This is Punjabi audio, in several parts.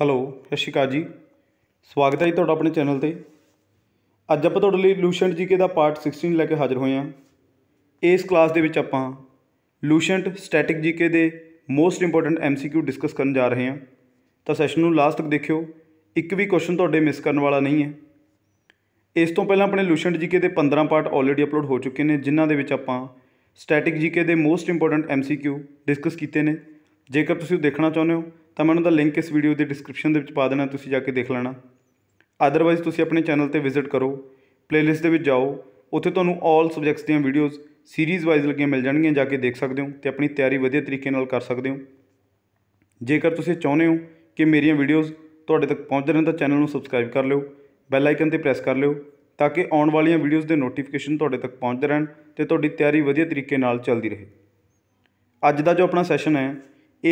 ਹੈਲੋ ਸਤਿ ਸ਼੍ਰੀ ਅਕਾਲ ਜੀ ਸਵਾਗਤ ਹੈ ਜੀ ਤੁਹਾਡਾ ਆਪਣੇ ਚੈਨਲ ਤੇ ਅੱਜ ਆਪਾਂ ਤੁਹਾਡੇ ਲਈ ਲੂਸ਼ੈਂਟ ਜੀਕੇ ਦਾ ਪਾਰਟ 16 ਲੈ ਕੇ ਹਾਜ਼ਰ ਹੋਏ ਹਾਂ ਇਸ ਕਲਾਸ ਦੇ ਵਿੱਚ ਆਪਾਂ ਲੂਸ਼ੈਂਟ ਸਟੈਟਿਕ ਜੀਕੇ ਦੇ ਮੋਸਟ ਇੰਪੋਰਟੈਂਟ ਐਮਸੀਕਿਊ ਡਿਸਕਸ ਕਰਨ ਜਾ ਰਹੇ ਹਾਂ ਤਾਂ ਸੈਸ਼ਨ ਨੂੰ ਲਾਸਟ ਤੱਕ ਦੇਖਿਓ ਇੱਕ ਵੀ ਕੁਐਸਚਨ ਤੁਹਾਡੇ ਮਿਸ ਕਰਨ ਵਾਲਾ ਨਹੀਂ ਹੈ ਇਸ ਤੋਂ ਪਹਿਲਾਂ ਆਪਣੇ ਲੂਸ਼ੈਂਟ ਜੀਕੇ ਦੇ 15 ਪਾਰਟ ਆਲਰੇਡੀ ਅਪਲੋਡ ਹੋ ਚੁੱਕੇ ਨੇ ਜਿਨ੍ਹਾਂ ਦੇ ਵਿੱਚ ਆਪਾਂ ਸਟੈਟਿਕ ਜੀਕੇ ਦੇ ਮੋਸਟ ਇੰਪੋਰਟੈਂਟ ਐਮਸੀਕਿਊ ਡਿਸਕਸ ਕੀਤੇ ਨੇ ਜੇਕਰ ਤੁਸੀਂ ਦੇਖਣਾ ਚਾਹੁੰਦੇ ਹੋ ਤਾਂ ਮੈਂ ਉਹਨਾਂ ਦਾ ਲਿੰਕ ਇਸ ਵੀਡੀਓ ਦੇ ਡਿਸਕ੍ਰਿਪਸ਼ਨ ਦੇ ਵਿੱਚ ਪਾ ਦੇਣਾ ਤੁਸੀਂ ਜਾ ਕੇ ਦੇਖ ਲੈਣਾ ਆਦਰਵਾਇਜ਼ ਤੁਸੀਂ ਆਪਣੇ ਚੈਨਲ ਤੇ ਵਿਜ਼ਿਟ ਕਰੋ ਪਲੇਲਿਸਟ ਦੇ ਵਿੱਚ ਜਾਓ ਉੱਥੇ ਤੁਹਾਨੂੰ ਆਲ ਸਬਜੈਕਟਸ ਦੀਆਂ ਵੀਡੀਓਜ਼ ਸੀਰੀਜ਼ ਵਾਈਜ਼ ਲੱਗੀਆਂ ਮਿਲ ਜਾਣਗੀਆਂ ਜਾ ਕੇ ਦੇਖ ਸਕਦੇ ਹੋ ਤੇ ਆਪਣੀ ਤਿਆਰੀ ਵਧੀਆ ਤਰੀਕੇ ਨਾਲ ਕਰ ਸਕਦੇ ਹੋ ਜੇਕਰ ਤੁਸੀਂ ਚਾਹੁੰਦੇ ਹੋ ਕਿ ਮੇਰੀਆਂ ਵੀਡੀਓਜ਼ ਤੁਹਾਡੇ ਤੱਕ ਪਹੁੰਚ ਰਹਿਣ ਤਾਂ ਚੈਨਲ ਨੂੰ ਸਬਸਕ੍ਰਾਈਬ ਕਰ ਲਿਓ ਬੈਲ ਆਈਕਨ ਤੇ ਪ੍ਰੈਸ ਕਰ ਲਿਓ ਤਾਂ ਕਿ ਆਉਣ ਵਾਲੀਆਂ ਵੀਡੀਓਜ਼ ਦੇ ਨੋਟੀਫਿਕੇਸ਼ਨ ਤੁਹਾਡੇ ਤੱਕ ਪਹੁੰਚਦੇ ਰਹਿਣ ਤੇ ਤੁਹਾਡੀ ਤਿਆਰੀ ਵਧੀਆ ਤਰੀਕੇ ਨਾਲ ਚੱਲਦੀ ਰਹੇ ਅੱਜ ਦਾ ਜੋ ਆਪਣਾ ਸੈਸ਼ਨ ਹੈ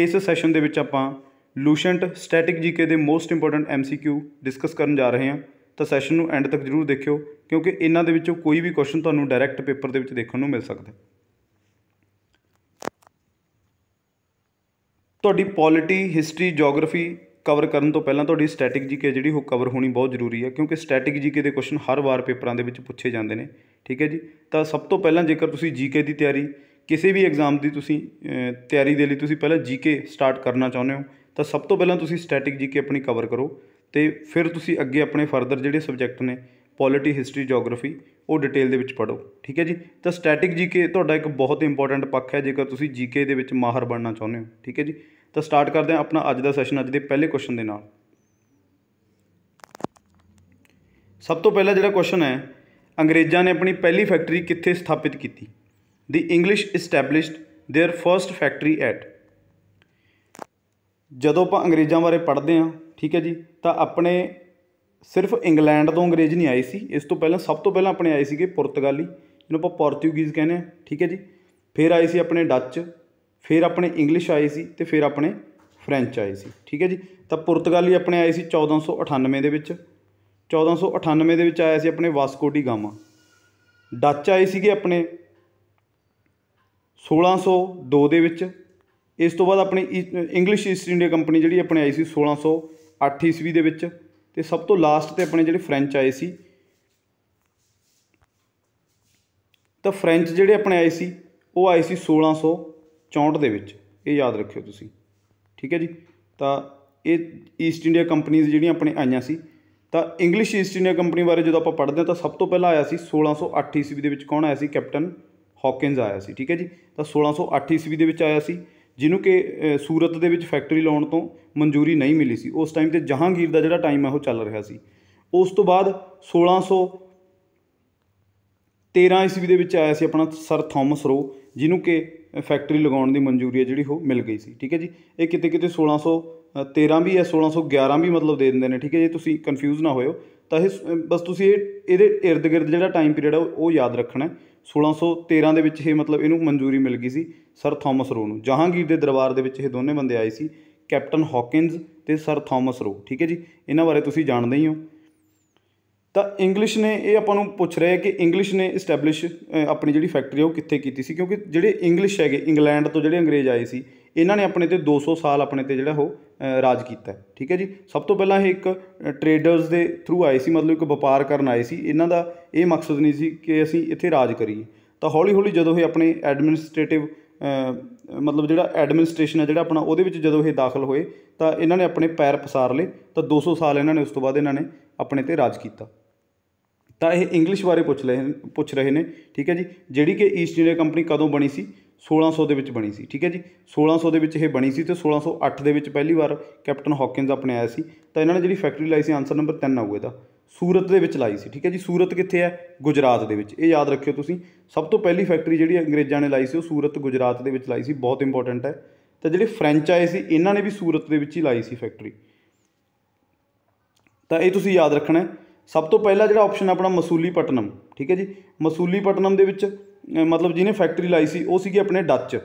ਇਸ ਸੈਸ਼ਨ ਦੇ ਵਿੱਚ ਆਪਾਂ ਲੂਸ਼ੈਂਟ ਸਟੈਟਿਕ ਜੀਕੇ ਦੇ ਮੋਸਟ ਇੰਪੋਰਟੈਂਟ ਐਮਸੀਕਿਊ ਡਿਸਕਸ ਕਰਨ ਜਾ ਰਹੇ ਹਾਂ ਤਾਂ ਸੈਸ਼ਨ ਨੂੰ ਐਂਡ ਤੱਕ ਜ਼ਰੂਰ ਦੇਖਿਓ ਕਿਉਂਕਿ ਇਹਨਾਂ ਦੇ ਵਿੱਚੋਂ ਕੋਈ ਵੀ ਕੁਐਸਚਨ ਤੁਹਾਨੂੰ ਡਾਇਰੈਕਟ ਪੇਪਰ ਦੇ ਵਿੱਚ ਦੇਖਣ ਨੂੰ ਮਿਲ ਸਕਦਾ ਤੁਹਾਡੀ ਪੋਲਿਟੀ ਹਿਸਟਰੀ ਜੀਓਗ੍ਰਾਫੀ ਕਵਰ ਕਰਨ ਤੋਂ ਪਹਿਲਾਂ ਤੁਹਾਡੀ ਸਟੈਟਿਕ ਜੀਕੇ ਜਿਹੜੀ ਉਹ ਕਵਰ ਹੋਣੀ ਬਹੁਤ ਜ਼ਰੂਰੀ ਹੈ ਕਿਉਂਕਿ ਸਟੈਟਿਕ ਜੀਕੇ ਦੇ ਕੁਐਸਚਨ ਹਰ ਵਾਰ ਪੇਪਰਾਂ ਦੇ ਵਿੱਚ ਪੁੱਛੇ ਜਾਂਦੇ ਨੇ ਠੀਕ ਹੈ ਜੀ ਤਾਂ ਸਭ ਤੋਂ ਪਹਿਲਾਂ ਜੇਕਰ ਤੁਸੀਂ ਜੀਕੇ ਦੀ ਤਿਆਰੀ ਕਿਸੇ ਵੀ ਐਗਜ਼ਾਮ ਦੀ ਤੁਸੀਂ ਤਿਆਰੀ ਦੇ ਲਈ ਤੁਸੀਂ ਪਹਿਲਾਂ ਜੀਕੇ ਸਟਾਰਟ ਕਰਨਾ ਚਾਹੁੰਦੇ ਹੋ ਤਾਂ ਸਭ ਤੋਂ ਪਹਿਲਾਂ ਤੁਸੀਂ ਸਟੈਟਿਕ ਜੀਕੇ ਆਪਣੀ ਕਵਰ ਕਰੋ ਤੇ ਫਿਰ ਤੁਸੀਂ ਅੱਗੇ ਆਪਣੇ ਫਰਦਰ ਜਿਹੜੇ ਸਬਜੈਕਟ ਨੇ ਪੋਲਿਟੀ ਹਿਸਟਰੀ ਜੀਓਗ੍ਰਾਫੀ ਉਹ ਡਿਟੇਲ ਦੇ ਵਿੱਚ ਪੜੋ ਠੀਕ ਹੈ ਜੀ ਤਾਂ ਸਟੈਟਿਕ ਜੀਕੇ ਤੁਹਾਡਾ ਇੱਕ ਬਹੁਤ ਇੰਪੋਰਟੈਂਟ ਪੱਖ ਹੈ ਜੇਕਰ ਤੁਸੀਂ ਜੀਕੇ ਦੇ ਵਿੱਚ ਮਾਹਰ ਬਣਨਾ ਚਾਹੁੰਦੇ ਹੋ ਠੀਕ ਹੈ ਜੀ ਤਾਂ ਸਟਾਰਟ ਕਰਦੇ ਹਾਂ ਆਪਣਾ ਅੱਜ ਦਾ ਸੈਸ਼ਨ ਅੱਜ ਦੇ ਪਹਿਲੇ ਕੁਐਸਚਨ ਦੇ ਨਾਲ ਸਭ ਤੋਂ ਪਹਿਲਾ ਜਿਹੜਾ ਕੁਐਸਚਨ ਹੈ ਅੰਗਰੇਜ਼ਾਂ ਨੇ ਆਪਣੀ ਪਹਿਲੀ ਫੈਕਟਰੀ ਕਿੱਥੇ ਸਥਾਪਿਤ ਕੀਤੀ ਦੀ English established there first factory at ਜਦੋਂ ਆਪਾਂ ਅੰਗਰੇਜ਼ਾਂ ਬਾਰੇ ਪੜ੍ਹਦੇ ਆਂ ਠੀਕ ਹੈ ਜੀ ਤਾਂ ਆਪਣੇ ਸਿਰਫ ਇੰਗਲੈਂਡ ਤੋਂ ਅੰਗਰੇਜ਼ ਨਹੀਂ ਆਏ ਸੀ ਇਸ ਤੋਂ ਪਹਿਲਾਂ ਸਭ ਤੋਂ ਪਹਿਲਾਂ ਆਪਣੇ ਆਏ ਸੀਗੇ ਪੁਰਤਗਾਲੀ ਜਿਹਨੂੰ ਆਪਾਂ ਪੋਰਟੂਗੀਜ਼ ਕਹਿੰਦੇ ਆ ਠੀਕ ਹੈ ਜੀ ਫਿਰ ਆਏ ਸੀ ਆਪਣੇ ਡੱਚ ਫਿਰ ਆਪਣੇ ਇੰਗਲਿਸ਼ ਆਏ ਸੀ ਤੇ ਫਿਰ ਆਪਣੇ ਫ੍ਰੈਂਚ ਆਏ ਸੀ ਠੀਕ ਹੈ ਜੀ ਤਾਂ ਪੁਰਤਗਾਲੀ ਆਪਣੇ ਆਏ ਸੀ 1498 ਦੇ ਵਿੱਚ 1498 ਦੇ ਵਿੱਚ ਆਇਆ ਸੀ ਆਪਣੇ ਵਾਸਕੋ ਡੀ ਗਾਮਾ ਡੱਚ ਆਏ ਸੀਗੇ ਆਪਣੇ 1602 ਦੇ ਵਿੱਚ ਇਸ ਤੋਂ ਬਾਅਦ ਆਪਣੀ ਇੰਗਲਿਸ਼ ਈਸਟ ਇੰਡੀਆ ਕੰਪਨੀ ਜਿਹੜੀ ਆਪਣੇ ਆਈ ਸੀ 1608 ਈਸਵੀ ਦੇ ਵਿੱਚ ਤੇ ਸਭ ਤੋਂ ਲਾਸਟ ਤੇ ਆਪਣੇ ਜਿਹੜੇ ਫ੍ਰੈਂਚ ਆਏ ਸੀ ਤਾਂ ਫ੍ਰੈਂਚ ਜਿਹੜੇ ਆਪਣੇ ਆਏ ਸੀ ਉਹ ਆਏ ਸੀ 1664 ਦੇ ਵਿੱਚ ਇਹ ਯਾਦ ਰੱਖਿਓ ਤੁਸੀਂ ਠੀਕ ਹੈ ਜੀ ਤਾਂ ਇਹ ਈਸਟ ਇੰਡੀਆ ਕੰਪਨੀਆਂ ਜਿਹੜੀਆਂ ਆਪਣੇ ਆਈਆਂ ਸੀ ਤਾਂ ਇੰਗਲਿਸ਼ ਈਸਟ ਇੰਡੀਆ ਕੰਪਨੀ ਬਾਰੇ ਜਦੋਂ ਆਪਾਂ ਪੜ੍ਹਦੇ ਹਾਂ ਤਾਂ ਸਭ ਤੋਂ ਪਹਿਲਾਂ ਆਇਆ ਸੀ 1608 ਈਸਵੀ ਦੇ ਵਿੱਚ ਕੌਣ ਆਇਆ ਸੀ ਕੈਪਟਨ ਹੌਕਿੰਸ ਆਇਆ ਸੀ ਠੀਕ ਹੈ ਜੀ ਤਾਂ 1608 ਈਸਵੀ ਦੇ ਵਿੱਚ ਆਇਆ ਸੀ ਜਿਹਨੂੰ ਕਿ ਸੂਰਤ ਦੇ ਵਿੱਚ ਫੈਕਟਰੀ ਲਾਉਣ ਤੋਂ ਮਨਜ਼ੂਰੀ ਨਹੀਂ ਮਿਲੀ ਸੀ ਉਸ ਟਾਈਮ ਤੇ ਜਹਾਂਗੀਰ ਦਾ ਜਿਹੜਾ ਟਾਈਮ ਹੈ ਉਹ ਚੱਲ ਰਿਹਾ ਸੀ ਉਸ ਤੋਂ ਬਾਅਦ 1600 13 ਈਸਵੀ ਦੇ ਵਿੱਚ ਆਇਆ ਸੀ ਆਪਣਾ ਸਰ ਥਾਮਸ ਰੋ ਜਿਹਨੂੰ ਕਿ ਫੈਕਟਰੀ ਲਗਾਉਣ ਦੀ ਮਨਜ਼ੂਰੀ ਹੈ ਜਿਹੜੀ ਉਹ ਮਿਲ ਗਈ ਸੀ ਠੀਕ ਹੈ ਜੀ ਇਹ ਕਿਤੇ ਕਿਤੇ 1600 13 ਵੀ ਹੈ 1611 ਵੀ ਮਤਲਬ ਦੇ ਦਿੰਦੇ ਨੇ ਠੀਕ ਹੈ ਜੇ ਤੁਸੀਂ ਕਨਫਿਊਜ਼ ਨਾ ਹੋਇਓ ਤਾਂ ਇਹ ਬਸ ਤੁਸੀਂ ਇਹ ਇਹਦੇ ird gird ਜਿਹੜਾ ਟਾਈਮ ਪੀਰੀਅਡ ਹੈ ਉਹ ਯਾਦ ਰੱਖਣਾ 1613 ਦੇ ਵਿੱਚ ਇਹ ਮਤਲਬ ਇਹਨੂੰ ਮਨਜ਼ੂਰੀ ਮਿਲ ਗਈ ਸੀ ਸਰ ਥਾਮਸ ਰੋ ਨੂੰ ਜਹਾਂਗੀਰ ਦੇ ਦਰਬਾਰ ਦੇ ਵਿੱਚ ਇਹ ਦੋਨੇ ਬੰਦੇ ਆਏ ਸੀ ਕੈਪਟਨ ਹੌਕਿੰਸ ਤੇ ਸਰ ਥਾਮਸ ਰੋ ਠੀਕ ਹੈ ਜੀ ਇਹਨਾਂ ਬਾਰੇ ਤੁਸੀਂ ਜਾਣਦੇ ਹੀ ਹੋ ਤਾਂ ਇੰਗਲਿਸ਼ ਨੇ ਇਹ ਆਪਾਂ ਨੂੰ ਪੁੱਛ ਰਿਹਾ ਹੈ ਕਿ ਇੰਗਲਿਸ਼ ਨੇ ਐਸਟੈਬਲਿਸ਼ ਆਪਣੀ ਜਿਹੜੀ ਫੈਕਟਰੀ ਉਹ ਕਿੱਥੇ ਕੀਤੀ ਸੀ ਕਿਉਂਕਿ ਜਿਹੜੇ ਇੰਗਲਿਸ਼ ਹੈਗੇ ਇੰਗਲੈਂਡ ਤੋਂ ਜਿਹੜੇ ਅੰਗਰੇਜ਼ ਆਏ ਸੀ ਇਹਨਾਂ ਨੇ ਆਪਣੇ ਤੇ 200 ਸਾਲ ਆਪਣੇ ਤੇ ਜਿਹੜਾ ਉਹ ਰਾਜ ਕੀਤਾ ਠੀਕ ਹੈ ਜੀ ਸਭ ਤੋਂ ਪਹਿਲਾਂ ਇਹ ਇੱਕ ਟਰੇਡਰਸ ਦੇ ਥਰੂ ਆਏ ਸੀ ਮਤਲਬ ਇੱਕ ਵਪਾਰ ਕਰਨ ਆਏ ਸੀ ਇਹਨਾਂ ਦਾ ਇਹ ਮਕਸਦ ਨਹੀਂ ਸੀ ਕਿ ਅਸੀਂ ਇੱਥੇ ਰਾਜ ਕਰੀਏ ਤਾਂ ਹੌਲੀ ਹੌਲੀ ਜਦੋਂ ਇਹ ਆਪਣੇ ਐਡਮਿਨਿਸਟ੍ਰੇਟਿਵ ਮਤਲਬ ਜਿਹੜਾ ਐਡਮਿਨਿਸਟ੍ਰੇਸ਼ਨ ਹੈ ਜਿਹੜਾ ਆਪਣਾ ਉਹਦੇ ਵਿੱਚ ਜਦੋਂ ਇਹ ਦਾਖਲ ਹੋਏ ਤਾਂ ਇਹਨਾਂ ਨੇ ਆਪਣੇ ਪੈਰ ਪਸਾਰ ਲਏ ਤਾਂ 200 ਸਾਲ ਇਹਨਾਂ ਨੇ ਉਸ ਤੋਂ ਬਾਅਦ ਇਹਨਾਂ ਨੇ ਆਪਣੇ ਤੇ ਰਾਜ ਕੀਤਾ ਤਾਂ ਇਹ ਇੰਗਲਿਸ਼ ਬਾਰੇ ਪੁੱਛ ਲਏ ਪੁੱਛ ਰਹੇ ਨੇ ਠੀਕ ਹੈ ਜੀ ਜਿਹੜੀ ਕਿ ਈਸਟ ਇੰਡੀਆ ਕੰਪਨੀ ਕਦੋਂ ਬਣੀ ਸੀ 1600 ਦੇ ਵਿੱਚ ਬਣੀ ਸੀ ਠੀਕ ਹੈ ਜੀ 1600 ਦੇ ਵਿੱਚ ਇਹ ਬਣੀ ਸੀ ਤੇ 1608 ਦੇ ਵਿੱਚ ਪਹਿਲੀ ਵਾਰ ਕੈਪਟਨ ਹੌਕਿੰਸ ਆਪਣੇ ਆਇਆ ਸੀ ਤਾਂ ਇਹਨਾਂ ਨੇ ਜਿਹੜੀ ਫੈਕਟਰੀ ਲਾਈ ਸੀ ਆਨਸਰ ਨੰਬਰ 3 ਆਊਗਾ ਇਹਦਾ ਸੂਰਤ ਦੇ ਵਿੱਚ ਲਾਈ ਸੀ ਠੀਕ ਹੈ ਜੀ ਸੂਰਤ ਕਿੱਥੇ ਹੈ ਗੁਜਰਾਤ ਦੇ ਵਿੱਚ ਇਹ ਯਾਦ ਰੱਖਿਓ ਤੁਸੀਂ ਸਭ ਤੋਂ ਪਹਿਲੀ ਫੈਕਟਰੀ ਜਿਹੜੀ ਅੰਗਰੇਜ਼ਾਂ ਨੇ ਲਾਈ ਸੀ ਉਹ ਸੂਰਤ ਗੁਜਰਾਤ ਦੇ ਵਿੱਚ ਲਾਈ ਸੀ ਬਹੁਤ ਇੰਪੋਰਟੈਂਟ ਹੈ ਤਾਂ ਜਿਹੜੇ ਫ੍ਰੈਂਚ ਆਏ ਸੀ ਇਹਨਾਂ ਨੇ ਵੀ ਸੂਰਤ ਦੇ ਵਿੱਚ ਹੀ ਲਾਈ ਸੀ ਫੈਕਟਰੀ ਤਾਂ ਇਹ ਤੁਸੀਂ ਯਾਦ ਰੱਖਣਾ ਸਭ ਤੋਂ ਪਹਿਲਾ ਜਿਹੜਾ ਆਪਸ਼ਨ ਆਪਣਾ ਮਸੂਲੀ ਪਟਨਮ ਠੀਕ ਹੈ ਜੀ ਮਸੂਲੀ ਪਟਨਮ ਦੇ ਵਿੱਚ ਮਤਲਬ ਜਿਹਨੇ ਫੈਕਟਰੀ ਲਾਈ ਸੀ ਉਹ ਸੀਗੇ ਆਪਣੇ ਡੱਚ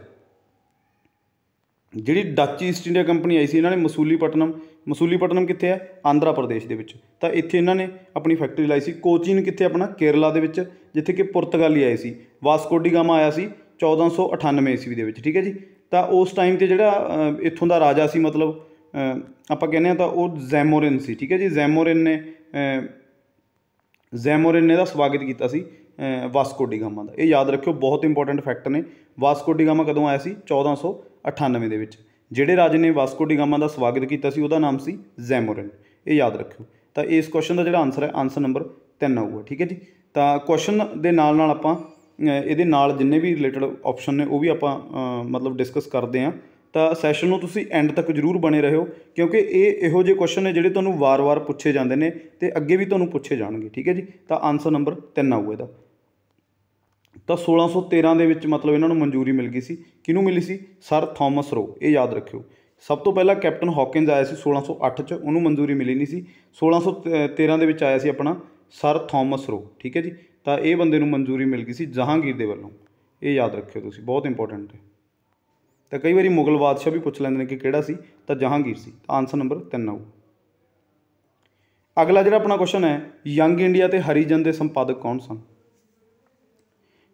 ਜਿਹੜੀ ਡੱਚ ਈਸਟ ਇੰਡੀਆ ਕੰਪਨੀ ਆਈ ਸੀ ਇਹਨਾਂ ਨੇ ਮਸੂਲੀ ਪਟਨਮ ਮਸੂਲੀ ਪਟਨਮ ਕਿੱਥੇ ਹੈ ਆਂਧਰਾ ਪ੍ਰਦੇਸ਼ ਦੇ ਵਿੱਚ ਤਾਂ ਇੱਥੇ ਇਹਨਾਂ ਨੇ ਆਪਣੀ ਫੈਕਟਰੀ ਲਾਈ ਸੀ ਕੋਚੀਨ ਕਿੱਥੇ ਆਪਣਾ ਕੇਰਲਾ ਦੇ ਵਿੱਚ ਜਿੱਥੇ ਕਿ ਪੁਰਤਗਾਲੀ ਆਏ ਸੀ ਵਾਸਕੋਡੀ ਗਾਮਾ ਆਇਆ ਸੀ 1498 ਈਸਵੀ ਦੇ ਵਿੱਚ ਠੀਕ ਹੈ ਜੀ ਤਾਂ ਉਸ ਟਾਈਮ ਤੇ ਜਿਹੜਾ ਇੱਥੋਂ ਦਾ ਰਾਜਾ ਸੀ ਮਤਲਬ ਆਪਾਂ ਕਹਿੰਦੇ ਆ ਤਾਂ ਉਹ ਜ਼ੈਮੋਰਿਨ ਸੀ ਠੀਕ ਹੈ ਜੀ ਜ਼ੈਮੋਰਿਨ ਨੇ ਜ਼ੈਮੋਰਿਨ ਨੇ ਦਾ ਸਵਾਗਤ ਕੀਤਾ ਸੀ ਵਾਸਕੋ ਡੀ ਗਾਮਾ ਦਾ ਇਹ ਯਾਦ ਰੱਖਿਓ ਬਹੁਤ ਇੰਪੋਰਟੈਂਟ ਫੈਕਟ ਨੇ ਵਾਸਕੋ ਡੀ ਗਾਮਾ ਕਦੋਂ ਆਇਆ ਸੀ 1498 ਦੇ ਵਿੱਚ ਜਿਹੜੇ ਰਾਜੇ ਨੇ ਵਾਸਕੋ ਡੀ ਗਾਮਾ ਦਾ ਸਵਾਗਤ ਕੀਤਾ ਸੀ ਉਹਦਾ ਨਾਮ ਸੀ ਜ਼ੈਮੋਰਨ ਇਹ ਯਾਦ ਰੱਖਿਓ ਤਾਂ ਇਸ ਕੁਐਸਚਨ ਦਾ ਜਿਹੜਾ ਆਨਸਰ ਹੈ ਆਨਸਰ ਨੰਬਰ 3 ਆਊਗਾ ਠੀਕ ਹੈ ਜੀ ਤਾਂ ਕੁਐਸਚਨ ਦੇ ਨਾਲ ਨਾਲ ਆਪਾਂ ਇਹਦੇ ਨਾਲ ਜਿੰਨੇ ਵੀ ਰਿਲੇਟਡ ਆਪਸ਼ਨ ਨੇ ਉਹ ਵੀ ਆਪਾਂ ਮਤਲਬ ਡਿਸਕਸ ਕਰਦੇ ਆਂ ਤਾਂ ਸੈਸ਼ਨ ਨੂੰ ਤੁਸੀਂ ਐਂਡ ਤੱਕ ਜਰੂਰ ਬਣੇ ਰਹੋ ਕਿਉਂਕਿ ਇਹ ਇਹੋ ਜਿਹੇ ਕੁਐਸਚਨ ਨੇ ਜਿਹੜੇ ਤੁਹਾਨੂੰ ਵਾਰ-ਵਾਰ ਪੁੱਛੇ ਜਾਂਦੇ ਨੇ ਤੇ ਅੱਗੇ ਵੀ ਤੁਹਾਨੂੰ ਪੁੱਛੇ ਜਾਣਗੇ ਠੀਕ ਹੈ ਜੀ ਤਾਂ ਆਨਸਰ ਨੰਬਰ 3 ਆਊਗਾ ਇਹਦਾ ਤਾਂ 1613 ਦੇ ਵਿੱਚ ਮਤਲਬ ਇਹਨਾਂ ਨੂੰ ਮਨਜ਼ੂਰੀ ਮਿਲ ਗਈ ਸੀ ਕਿਹਨੂੰ ਮਿਲੀ ਸੀ ਸਰ ਥਾਮਸ ਰੋ ਇਹ ਯਾਦ ਰੱਖਿਓ ਸਭ ਤੋਂ ਪਹਿਲਾਂ ਕੈਪਟਨ ਹੌਕਿੰਸ ਆਇਆ ਸੀ 1608 ਚ ਉਹਨੂੰ ਮਨਜ਼ੂਰੀ ਮਿਲੀ ਨਹੀਂ ਸੀ 1613 ਦੇ ਵਿੱਚ ਆਇਆ ਸੀ ਆਪਣਾ ਸਰ ਥਾਮਸ ਰੋ ਠੀਕ ਹੈ ਜੀ ਤਾਂ ਇਹ ਬੰਦੇ ਨੂੰ ਮਨਜ਼ੂਰੀ ਮਿਲ ਗਈ ਸੀ ਜਹਾਂਗੀਰ ਦੇ ਵੱਲੋਂ ਇਹ ਯਾਦ ਰੱਖਿਓ ਤੁਸੀਂ ਬਹੁਤ ਇੰਪੋਰਟੈਂਟ ਹੈ ਤਾਂ ਕਈ ਵਾਰੀ ਮੁਗਲ ਬਾਦਸ਼ਾਹ ਵੀ ਪੁੱਛ ਲੈਂਦੇ ਨੇ ਕਿ ਕਿਹੜਾ ਸੀ ਤਾਂ ਜਹਾਂਗੀਰ ਸੀ ਤਾਂ ਆਨਸਰ ਨੰਬਰ 3 ਆਊ ਅਗਲਾ ਜਿਹੜਾ ਆਪਣਾ ਕੁਐਸਚਨ ਹੈ ਯੰਗ ਇੰਡੀਆ ਤੇ ਹਰੀਜਨ ਦੇ ਸੰਪਾਦਕ ਕੌਣ ਸਨ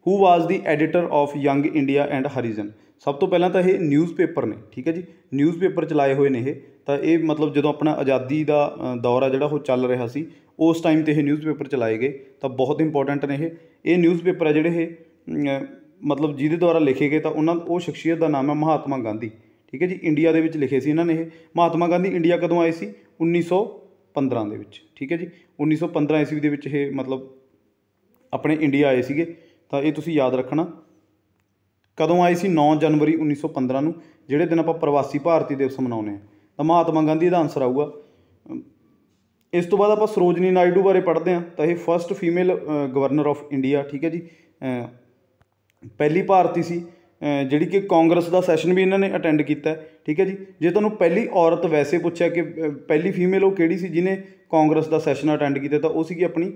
who was the editor of Young India and Harijan ਸਭ ਤੋਂ ਪਹਿਲਾਂ ਤਾਂ ਇਹ ਨਿਊਜ਼ਪੇਪਰ ਨੇ ਠੀਕ ਹੈ ਜੀ ਨਿਊਜ਼ਪੇਪਰ ਚਲਾਏ ਹੋਏ ਨੇ ਇਹ ਤਾਂ ਇਹ ਮਤਲਬ ਜਦੋਂ ਆਪਣਾ ਆਜ਼ਾਦੀ ਦਾ ਦੌਰ ਆ ਜਿਹੜਾ ਉਹ ਚੱਲ ਰਿਹਾ ਸੀ ਉਸ ਟਾਈਮ ਤੇ ਇਹ ਨਿਊਜ਼ਪੇਪਰ ਚਲਾਏ ਗਏ ਤਾਂ ਬਹੁਤ ਇੰਪੋਰਟੈਂਟ ਨੇ ਇਹ ਇਹ ਨਿਊਜ਼ਪੇਪਰ ਆ ਜਿਹੜੇ ਇਹ ਮਤਲਬ ਜਿਹਦੇ ਦੁਆਰਾ ਲਿਖੇ ਗਏ ਤਾਂ ਉਹਨਾਂ ਉਹ ਸ਼ਖਸੀਅਤ ਦਾ ਨਾਮ ਹੈ ਮਹਾਤਮਾ ਗਾਂਧੀ ਠੀਕ ਹੈ ਜੀ ਇੰਡੀਆ ਦੇ ਵਿੱਚ ਲਿਖੇ ਸੀ ਇਹਨਾਂ ਨੇ ਇਹ ਮਹਾਤਮਾ ਗਾਂਧੀ ਇੰਡੀਆ ਕਦੋਂ ਆਏ ਸੀ 1915 ਦੇ ਵਿੱਚ ਠੀਕ ਹੈ ਜੀ 1915 ਈਸਵੀ ਦੇ ਵਿੱਚ ਇਹ ਮਤਲਬ ਆਪਣੇ ਇੰਡੀਆ ਆਏ ਸੀਗੇ ਤਾਂ ਇਹ ਤੁਸੀਂ ਯਾਦ ਰੱਖਣਾ ਕਦੋਂ ਆਈ ਸੀ 9 ਜਨਵਰੀ 1915 ਨੂੰ ਜਿਹੜੇ ਦਿਨ ਆਪਾਂ ਪ੍ਰਵਾਸੀ ਭਾਰਤੀ ਦਿਵਸ ਮਨਾਉਂਦੇ ਆ ਤਾਂ ਮਹਾਤਮਾ ਗਾਂਧੀ ਦਾ ਆਨਸਰ ਆਊਗਾ ਇਸ ਤੋਂ ਬਾਅਦ ਆਪਾਂ ਸਰੋਜਨੀ ਨਾਇਡੂ ਬਾਰੇ ਪੜ੍ਹਦੇ ਆ ਤਾਂ ਇਹ first female governor of India ਠੀਕ ਹੈ ਜੀ ਪਹਿਲੀ ਭਾਰਤੀ ਸੀ ਜਿਹੜੀ ਕਿ ਕਾਂਗਰਸ ਦਾ ਸੈਸ਼ਨ ਵੀ ਇਹਨਾਂ ਨੇ ਅਟੈਂਡ ਕੀਤਾ ਠੀਕ ਹੈ ਜੀ ਜੇ ਤੁਹਾਨੂੰ ਪਹਿਲੀ ਔਰਤ ਵੈਸੇ ਪੁੱਛਿਆ ਕਿ ਪਹਿਲੀ ਫੀਮੇਲ ਉਹ ਕਿਹੜੀ ਸੀ ਜਿਨੇ ਕਾਂਗਰਸ ਦਾ ਸੈਸ਼ਨ ਅਟੈਂਡ ਕੀਤਾ ਤਾਂ ਉਹ ਸੀਗੀ ਆਪਣੀ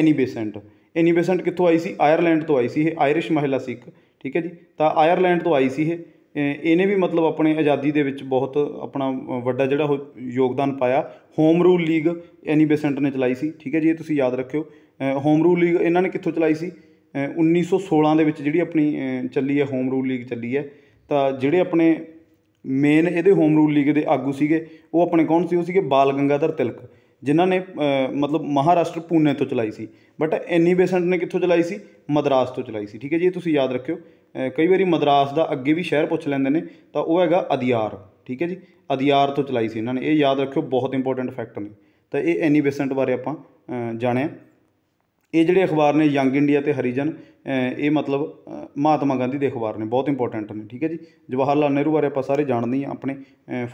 ਐਨੀ ਬੇਸੈਂਟ ਇਹ ਬੇਸੈਂਟ ਕਿੱਥੋਂ ਆਈ ਸੀ ਆਇਰਲੈਂਡ ਤੋਂ ਆਈ ਸੀ ਇਹ ਆਇਰਿਸ਼ ਮਹਿਲਾ ਸੀ ਇੱਕ ਠੀਕ ਹੈ ਜੀ ਤਾਂ ਆਇਰਲੈਂਡ ਤੋਂ ਆਈ ਸੀ ਇਹ ਇਹਨੇ ਵੀ ਮਤਲਬ ਆਪਣੇ ਆਜ਼ਾਦੀ ਦੇ ਵਿੱਚ ਬਹੁਤ ਆਪਣਾ ਵੱਡਾ ਜਿਹੜਾ ਯੋਗਦਾਨ ਪਾਇਆ Home Rule League Annie Besant ਨੇ ਚਲਾਈ ਸੀ ਠੀਕ ਹੈ ਜੀ ਇਹ ਤੁਸੀਂ ਯਾਦ ਰੱਖਿਓ ਹੋਮ ਰੂਲ ਲੀਗ ਇਹਨਾਂ ਨੇ ਕਿੱਥੋਂ ਚਲਾਈ ਸੀ 1916 ਦੇ ਵਿੱਚ ਜਿਹੜੀ ਆਪਣੀ ਚੱਲੀ ਹੈ ਹੋਮ ਰੂਲ ਲੀਗ ਚੱਲੀ ਹੈ ਤਾਂ ਜਿਹੜੇ ਆਪਣੇ ਮੇਨ ਇਹਦੇ ਹੋਮ ਰੂਲ ਲੀਗ ਦੇ ਆਗੂ ਸੀਗੇ ਉਹ ਆਪਣੇ ਕੌਣ ਸੀ ਉਹ ਸੀਗੇ ਬਾਲ ਗੰਗਾਧਰ ਤਿਲਕ ਜਿਨ੍ਹਾਂ ਨੇ ਮਤਲਬ ਮਹਾਰਾਸ਼ਟਰ ਪੂਨੇ ਤੋਂ ਚਲਾਈ ਸੀ ਬਟ ਐਨੀ ਬੇਸੈਂਟ ਨੇ ਕਿੱਥੋਂ ਚਲਾਈ ਸੀ ਮਦਰਾਸ ਤੋਂ ਚਲਾਈ ਸੀ ਠੀਕ ਹੈ ਜੀ ਇਹ ਤੁਸੀਂ ਯਾਦ ਰੱਖਿਓ ਕਈ ਵਾਰੀ ਮਦਰਾਸ ਦਾ ਅੱਗੇ ਵੀ ਸ਼ਹਿਰ ਪੁੱਛ ਲੈਂਦੇ ਨੇ ਤਾਂ ਉਹ ਹੈਗਾ ਅਦਿਆਰ ਠੀਕ ਹੈ ਜੀ ਅਦਿਆਰ ਤੋਂ ਚਲਾਈ ਸੀ ਇਹਨਾਂ ਨੇ ਇਹ ਯਾਦ ਰੱਖਿਓ ਬਹੁਤ ਇੰਪੋਰਟੈਂਟ ਫੈਕਟ ਨੇ ਤਾਂ ਇਹ ਐਨੀ ਬੇਸੈਂਟ ਬਾਰੇ ਆਪਾਂ ਜਾਣਿਆ ਇਹ ਜਿਹੜੇ ਅਖਬਾਰ ਨੇ ਯੰਗ ਇੰਡੀਆ ਤੇ ਹਰੀਜਨ ਇਹ ਮਤਲਬ ਮਹਾਤਮਾ ਗਾਂਧੀ ਦੇ ਅਖਬਾਰ ਨੇ ਬਹੁਤ ਇੰਪੋਰਟੈਂਟ ਨੇ ਠੀਕ ਹੈ ਜੀ ਜਵਾਹਰ ਲਾਲ ਨਹਿਰੂ ਬਾਰੇ ਆਪਾਂ ਸਾਰੇ ਜਾਣਦੇ ਹਾਂ ਆਪਣੇ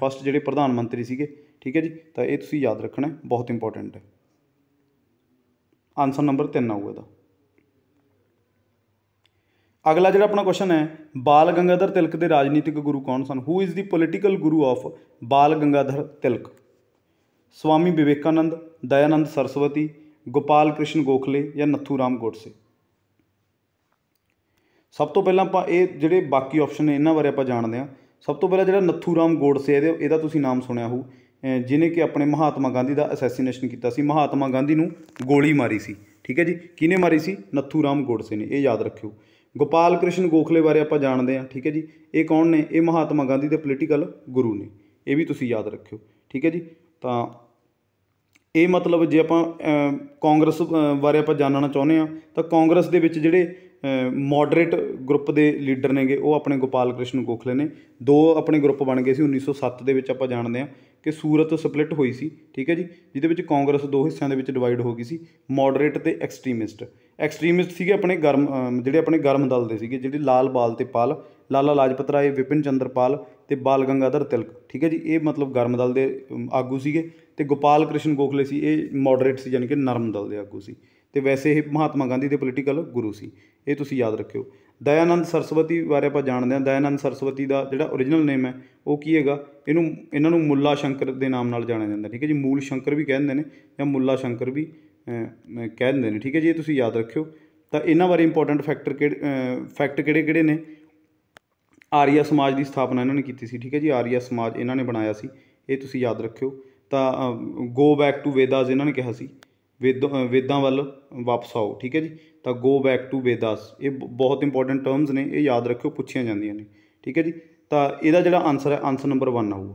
ਫਸਟ ਜਿਹੜੇ ਪ੍ਰਧਾਨ ਮੰਤਰੀ ਸੀਗੇ ਠੀਕ ਹੈ ਜੀ ਤਾਂ ਇਹ ਤੁਸੀਂ ਯਾਦ ਰੱਖਣਾ ਬਹੁਤ ਇੰਪੋਰਟੈਂਟ ਹੈ ਆਨਸਰ ਨੰਬਰ 3 ਆਊਗਾ ਇਹਦਾ ਅਗਲਾ ਜਿਹੜਾ ਆਪਣਾ ਕੁਐਸਚਨ ਹੈ ਬਾਲ ਗੰਗਾਧਰ ਤਿਲਕ ਦੇ ਰਾਜਨੀਤਿਕ ਗੁਰੂ ਕੌਣ ਸਨ who is the political guru of Bal Gangadhar Tilak Swami Vivekananda Dayanand Saraswati Gopal Krishna Gokhale ਜਾਂ ਨੱਥੂ ਰਾਮ ਗੋਡਸੇ ਸਭ ਤੋਂ ਪਹਿਲਾਂ ਆਪਾਂ ਇਹ ਜਿਹੜੇ ਬਾਕੀ ਆਪਸ਼ਨ ਨੇ ਇਹਨਾਂ ਬਾਰੇ ਆਪਾਂ ਜਾਣਦੇ ਹਾਂ ਸਭ ਤੋਂ ਪਹਿਲਾਂ ਜਿਹੜਾ ਨੱਥੂ ਰਾਮ ਗੋਡਸੇ ਇਹਦੇ ਇਹਦਾ ਤੁਸੀਂ ਨਾਮ ਸੁਣਿਆ ਹੋਊ ਜਿਨੇ ਕਿ ਆਪਣੇ ਮਹਾਤਮਾ ਗਾਂਧੀ ਦਾ ਅਸੈਸੀਨੇਸ਼ਨ ਕੀਤਾ ਸੀ ਮਹਾਤਮਾ ਗਾਂਧੀ ਨੂੰ ਗੋਲੀ ਮਾਰੀ ਸੀ ਠੀਕ ਹੈ ਜੀ ਕਿਹਨੇ ਮਾਰੀ ਸੀ ਨੱਥੂ ਰਾਮ ਗੋਡਸੇ ਨੇ ਇਹ ਯਾਦ ਰੱਖਿਓ ਗੋਪਾਲ ਕ੍ਰਿਸ਼ਨ ਗੋਖਲੇ ਬਾਰੇ ਆਪਾਂ ਜਾਣਦੇ ਹਾਂ ਠੀਕ ਹੈ ਜੀ ਇਹ ਕੌਣ ਨੇ ਇਹ ਮਹਾਤਮਾ ਗਾਂਧੀ ਦੇ ਪੋਲੀਟੀਕਲ ਗੁਰੂ ਨੇ ਇਹ ਵੀ ਤੁਸੀਂ ਯਾਦ ਰੱਖਿਓ ਠੀਕ ਹੈ ਜੀ ਤਾਂ ਇਹ ਮਤਲਬ ਜੇ ਆਪਾਂ ਕਾਂਗਰਸ ਬਾਰੇ ਆਪਾਂ ਜਾਣਨਾ ਚਾਹੁੰਦੇ ਆ ਤਾਂ ਕਾਂਗਰਸ ਦੇ ਵਿੱਚ ਜਿਹੜੇ ਮੋਡਰੇਟ ਗਰੁੱਪ ਦੇ ਲੀਡਰ ਨੇਗੇ ਉਹ ਆਪਣੇ ਗੋਪਾਲ ਕ੍ਰਿਸ਼ਨ ਗੋਖਲੇ ਨੇ ਦੋ ਆਪਣੇ ਗਰੁੱਪ ਬਣ ਗਏ ਸੀ 1907 ਦੇ ਵਿੱਚ ਆਪਾਂ ਜਾਣਦੇ ਆ ਕਿ ਸੂਰਤ ਸਪਲਿਟ ਹੋਈ ਸੀ ਠੀਕ ਹੈ ਜੀ ਜਿਹਦੇ ਵਿੱਚ ਕਾਂਗਰਸ ਦੋ ਹਿੱਸਿਆਂ ਦੇ ਵਿੱਚ ਡਿਵਾਈਡ ਹੋ ਗਈ ਸੀ ਮੋਡਰੇਟ ਤੇ ਐਕਸਟ੍ਰੀਮਿਸਟ ਐਕਸਟ੍ਰੀਮਿਸਟ ਸੀਗੇ ਆਪਣੇ ਗਰਮ ਜਿਹੜੇ ਆਪਣੇ ਗਰਮ ਦਲ ਦੇ ਸੀਗੇ ਜਿਹੜੇ ਲਾਲ ਬਾਲ ਤੇ ਪਾਲ ਲਾਲਾ ਲਾਜਪਤ ਰਾਏ ਵਿਪਿਨ ਚੰਦਰਪਾਲ ਤੇ ਬਾਲ ਗੰਗਾਧਰ ਤਿਲਕ ਠੀਕ ਹੈ ਜੀ ਇਹ ਮਤਲਬ ਗਰਮ ਦਲ ਦੇ ਆਗੂ ਸੀਗੇ ਤੇ ਗੋਪਾਲ ਕ੍ਰਿਸ਼ਨ ਗੋਖਲੇ ਸੀ ਇਹ ਮੋਡਰੇਟ ਸੀ ਯਾਨੀ ਕਿ ਨਰਮ ਦਲ ਦੇ ਆਗੂ ਸੀ ਤੇ ਵੈਸੇ ਇਹ ਮਹਾਤਮਾ ਗਾਂਧੀ ਦੇ ਪੋਲੀਟੀਕਲ ਗੁਰੂ ਸੀ ਇਹ ਤੁਸੀਂ ਯਾਦ ਰੱਖਿਓ ਦਇਆਨੰਦ ਸਰਸਵਤੀ ਬਾਰੇ ਆਪਾਂ ਜਾਣਦੇ ਹਾਂ ਦਇਆਨੰਦ ਸਰਸਵਤੀ ਦਾ ਜਿਹੜਾ origignal ਨੇਮ ਹੈ ਉਹ ਕੀ ਹੈਗਾ ਇਹਨੂੰ ਇਹਨਾਂ ਨੂੰ ਮੁੱਲਾ ਸ਼ੰਕਰ ਦੇ ਨਾਮ ਨਾਲ ਜਾਣਿਆ ਜਾਂਦਾ ਠੀਕ ਹੈ ਜੀ ਮੂਲ ਸ਼ੰਕਰ ਵੀ ਕਹਿੰਦੇ ਨੇ ਜਾਂ ਮੁੱਲਾ ਸ਼ੰਕਰ ਵੀ ਕਹਿੰਦੇ ਨੇ ਠੀਕ ਹੈ ਜੀ ਇਹ ਤੁਸੀਂ ਯਾਦ ਰੱਖਿਓ ਤਾਂ ਇਹਨਾਂ ਬਾਰੇ ਇੰਪੋਰਟੈਂਟ ਫੈਕਟਰ ਕਿਹੜੇ ਫੈਕਟ ਕਿਹੜੇ ਕਿਹੜੇ ਨੇ ਆਰੀਆ ਸਮਾਜ ਦੀ ਸਥਾਪਨਾ ਇਹਨਾਂ ਨੇ ਕੀਤੀ ਸੀ ਠੀਕ ਹੈ ਜੀ ਆਰੀਆ ਸਮਾਜ ਇਹਨਾਂ ਨੇ ਬਣਾਇਆ ਸੀ ਇਹ ਤੁਸੀਂ ਯਾਦ ਰੱਖਿਓ ਤਾਂ ਗੋ ਬੈਕ ਟੂ ਵੇਦਾਸ ਇਹਨਾਂ ਨੇ ਕਿਹਾ ਸੀ ਵੇਦਾਂ ਵੱਲ ਵਾਪਸ ਆਓ ਠੀਕ ਹੈ ਜੀ ਤਾਂ ਗੋ ਬੈਕ ਟੂ ਵੇਦਾਸ ਇਹ ਬਹੁਤ ਇੰਪੋਰਟੈਂਟ ਟਰਮਸ ਨੇ ਇਹ ਯਾਦ ਰੱਖਿਓ ਪੁੱਛੀਆਂ ਜਾਂਦੀਆਂ ਨੇ ਠੀਕ ਹੈ ਜੀ ਤਾਂ ਇਹਦਾ ਜਿਹੜਾ ਆਨਸਰ ਹੈ ਆਨਸਰ ਨੰਬਰ 1 ਆਊਗਾ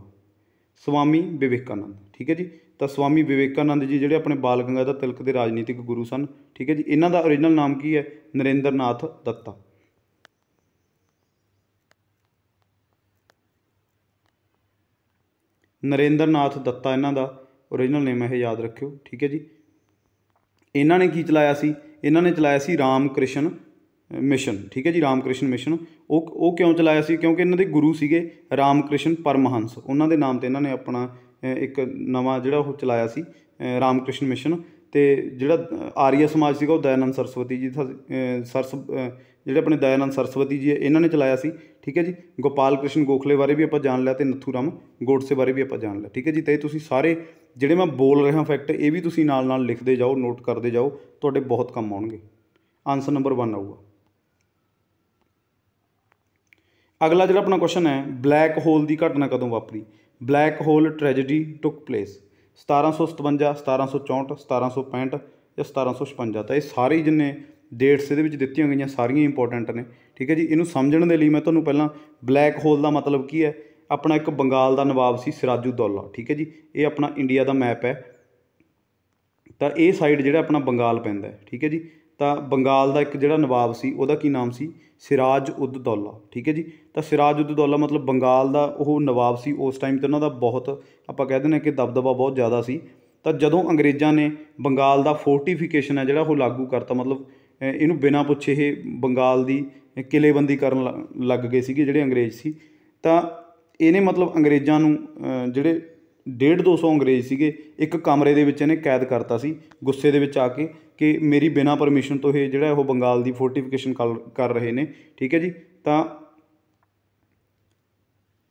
ਸਵਾਮੀ ਵਿਵੇਕਾਨੰਦ ਠੀਕ ਹੈ ਜੀ ਤਾਂ ਸਵਾਮੀ ਵਿਵੇਕਾਨੰਦ ਜੀ ਜਿਹੜੇ ਆਪਣੇ ਬਾਲ ਗੰਗਾਧਰ ਤਿਲਕ ਦੇ ਰਾਜਨੀਤਿਕ ਗੁਰੂ ਸਨ ਠੀਕ ਹੈ ਜੀ ਇਹਨਾਂ ਦਾ origignal ਨਾਮ ਕੀ ਹੈ ਨਰਿੰਦਰਨਾਥ ਦੱਤਾ ਨਰਿੰਦਰ ਨਾਥ ਦੱਤਾ ਇਹਨਾਂ ਦਾ origignal name ਹੈ ਯਾਦ ਰੱਖਿਓ ਠੀਕ ਹੈ ਜੀ ਇਹਨਾਂ ਨੇ ਕੀ ਚਲਾਇਆ ਸੀ ਇਹਨਾਂ ਨੇ ਚਲਾਇਆ ਸੀ ਰਾਮ ਕ੍ਰਿਸ਼ਨ ਮਿਸ਼ਨ ਠੀਕ ਹੈ ਜੀ ਰਾਮ ਕ੍ਰਿਸ਼ਨ ਮਿਸ਼ਨ ਉਹ ਉਹ ਕਿਉਂ ਚਲਾਇਆ ਸੀ ਕਿਉਂਕਿ ਇਹਨਾਂ ਦੇ ਗੁਰੂ ਸੀਗੇ ਰਾਮ ਕ੍ਰਿਸ਼ਨ ਪਰਮਹੰਸ ਉਹਨਾਂ ਦੇ ਨਾਮ ਤੇ ਇਹਨਾਂ ਨੇ ਆਪਣਾ ਇੱਕ ਨਵਾਂ ਜਿਹੜਾ ਉਹ ਚਲਾਇਆ ਸੀ ਰਾਮ ਕ੍ਰਿਸ਼ਨ ਮਿਸ਼ਨ ਤੇ ਜਿਹੜਾ ਆਰੀਆ ਸਮਾਜ ਸੀਗਾ ਉਹ ਦਇਨੰਦ ਸਰਸਵਤੀ ਜੀ ਸਰਸ ਜਿਹੜੇ ਆਪਣੇ ਦਇਆਨੰਦ ਸਰਸਵਤੀ ਜੀ ਇਹਨਾਂ ਨੇ ਚਲਾਇਆ ਸੀ ਠੀਕ ਹੈ ਜੀ ਗੋਪਾਲ ਕ੍ਰਿਸ਼ਨ ਗੋਖਲੇ ਬਾਰੇ ਵੀ ਆਪਾਂ ਜਾਣ ਲਿਆ ਤੇ ਨੱਥੂ ਰਾਮ ਗੋਡਸੇ ਬਾਰੇ ਵੀ ਆਪਾਂ ਜਾਣ ਲਿਆ ਠੀਕ ਹੈ ਜੀ ਤੇ ਤੁਸੀਂ ਸਾਰੇ ਜਿਹੜੇ ਮੈਂ ਬੋਲ ਰਿਹਾ ਫੈਕਟ ਇਹ ਵੀ ਤੁਸੀਂ ਨਾਲ ਨਾਲ ਲਿਖਦੇ ਜਾਓ ਨੋਟ ਕਰਦੇ ਜਾਓ ਤੁਹਾਡੇ ਬਹੁਤ ਕੰਮ ਆਉਣਗੇ ਆਨਸਰ ਨੰਬਰ 1 ਆਊਗਾ ਅਗਲਾ ਜਿਹੜਾ ਆਪਣਾ ਕੁਐਸਚਨ ਹੈ ਬਲੈਕ ਹੋਲ ਦੀ ਘਟਨਾ ਕਦੋਂ ਵਾਪਰੀ black hole tragedy took place 1757 1764 1765 ਜਾਂ 1756 ਤਾਂ ਇਹ ਸਾਰੇ ਜਿੰਨੇ ਡੇਟਸ ਇਹਦੇ ਵਿੱਚ ਦਿੱਤੀਆਂ ਗਈਆਂ ਸਾਰੀਆਂ ਇੰਪੋਰਟੈਂਟ ਨੇ ਠੀਕ ਹੈ ਜੀ ਇਹਨੂੰ ਸਮਝਣ ਦੇ ਲਈ ਮੈਂ ਤੁਹਾਨੂੰ ਪਹਿਲਾਂ ਬਲੈਕ ਹੋਲ ਦਾ ਮਤਲਬ ਕੀ ਹੈ ਆਪਣਾ ਇੱਕ ਬੰਗਾਲ ਦਾ ਨਵਾਬ ਸੀ ਦੌਲਾ ਠੀਕ ਹੈ ਜੀ ਇਹ ਆਪਣਾ ਇੰਡੀਆ ਦਾ ਮੈਪ ਹੈ ਤਾਂ ਇਹ ਸਾਈਡ ਜਿਹੜਾ ਆਪਣਾ ਬੰਗਾਲ ਪੈਂਦਾ ਠੀਕ ਹੈ ਜੀ ਤਾਂ ਬੰਗਾਲ ਦਾ ਇੱਕ ਜਿਹੜਾ ਨਵਾਬ ਸੀ ਉਹਦਾ ਕੀ ਨਾਮ ਸੀ ਸਿਰਾਜ ਉਦ ਦੌਲਾ ਠੀਕ ਹੈ ਜੀ ਤਾਂ ਸਿਰਾਜ ਉਦ ਦੌਲਾ ਮਤਲਬ ਬੰਗਾਲ ਦਾ ਉਹ ਨਵਾਬ ਸੀ ਉਸ ਟਾਈਮ ਤੇ ਉਹਨਾਂ ਦਾ ਬਹੁਤ ਆਪਾਂ ਕਹਿ ਦਿੰਦੇ ਕਿ ਦਬਦਬਾ ਬਹੁਤ ਜ਼ਿਆਦਾ ਸੀ ਤਾਂ ਜਦੋਂ ਅੰਗਰੇਜ਼ਾਂ ਨੇ ਬੰਗਾਲ ਦਾ ਫੋਰਟੀਫਿਕੇਸ਼ਨ ਹੈ ਜਿਹੜਾ ਉਹ ਲਾਗੂ ਕਰਤਾ ਮਤਲਬ ਇਹਨੂੰ ਬਿਨਾਂ ਪੁੱਛੇ ਇਹ ਬੰਗਾਲ ਦੀ ਕਿਲੇਬੰਦੀ ਕਰਨ ਲੱਗ ਗਏ ਸੀਗੇ ਜਿਹੜੇ ਅੰਗਰੇਜ਼ ਸੀ ਤਾਂ ਇਹਨੇ ਮਤਲਬ ਅੰਗਰੇਜ਼ਾਂ ਨੂੰ ਜਿਹੜੇ 1.5 200 ਅੰਗਰੇਜ਼ ਸੀਗੇ ਇੱਕ ਕਮਰੇ ਦੇ ਵਿੱਚ ਇਹਨੇ ਕੈਦ ਕਰਤਾ ਸੀ ਗੁੱਸੇ ਦੇ ਵਿੱਚ ਆ ਕੇ ਕਿ ਮੇਰੀ ਬਿਨਾਂ ਪਰਮਿਸ਼ਨ ਤੋਂ ਇਹ ਜਿਹੜਾ ਉਹ ਬੰਗਾਲ ਦੀ ਫੋਰਟੀਫਿਕੇਸ਼ਨ ਕਰ ਰਹੇ ਨੇ ਠੀਕ ਹੈ ਜੀ ਤਾਂ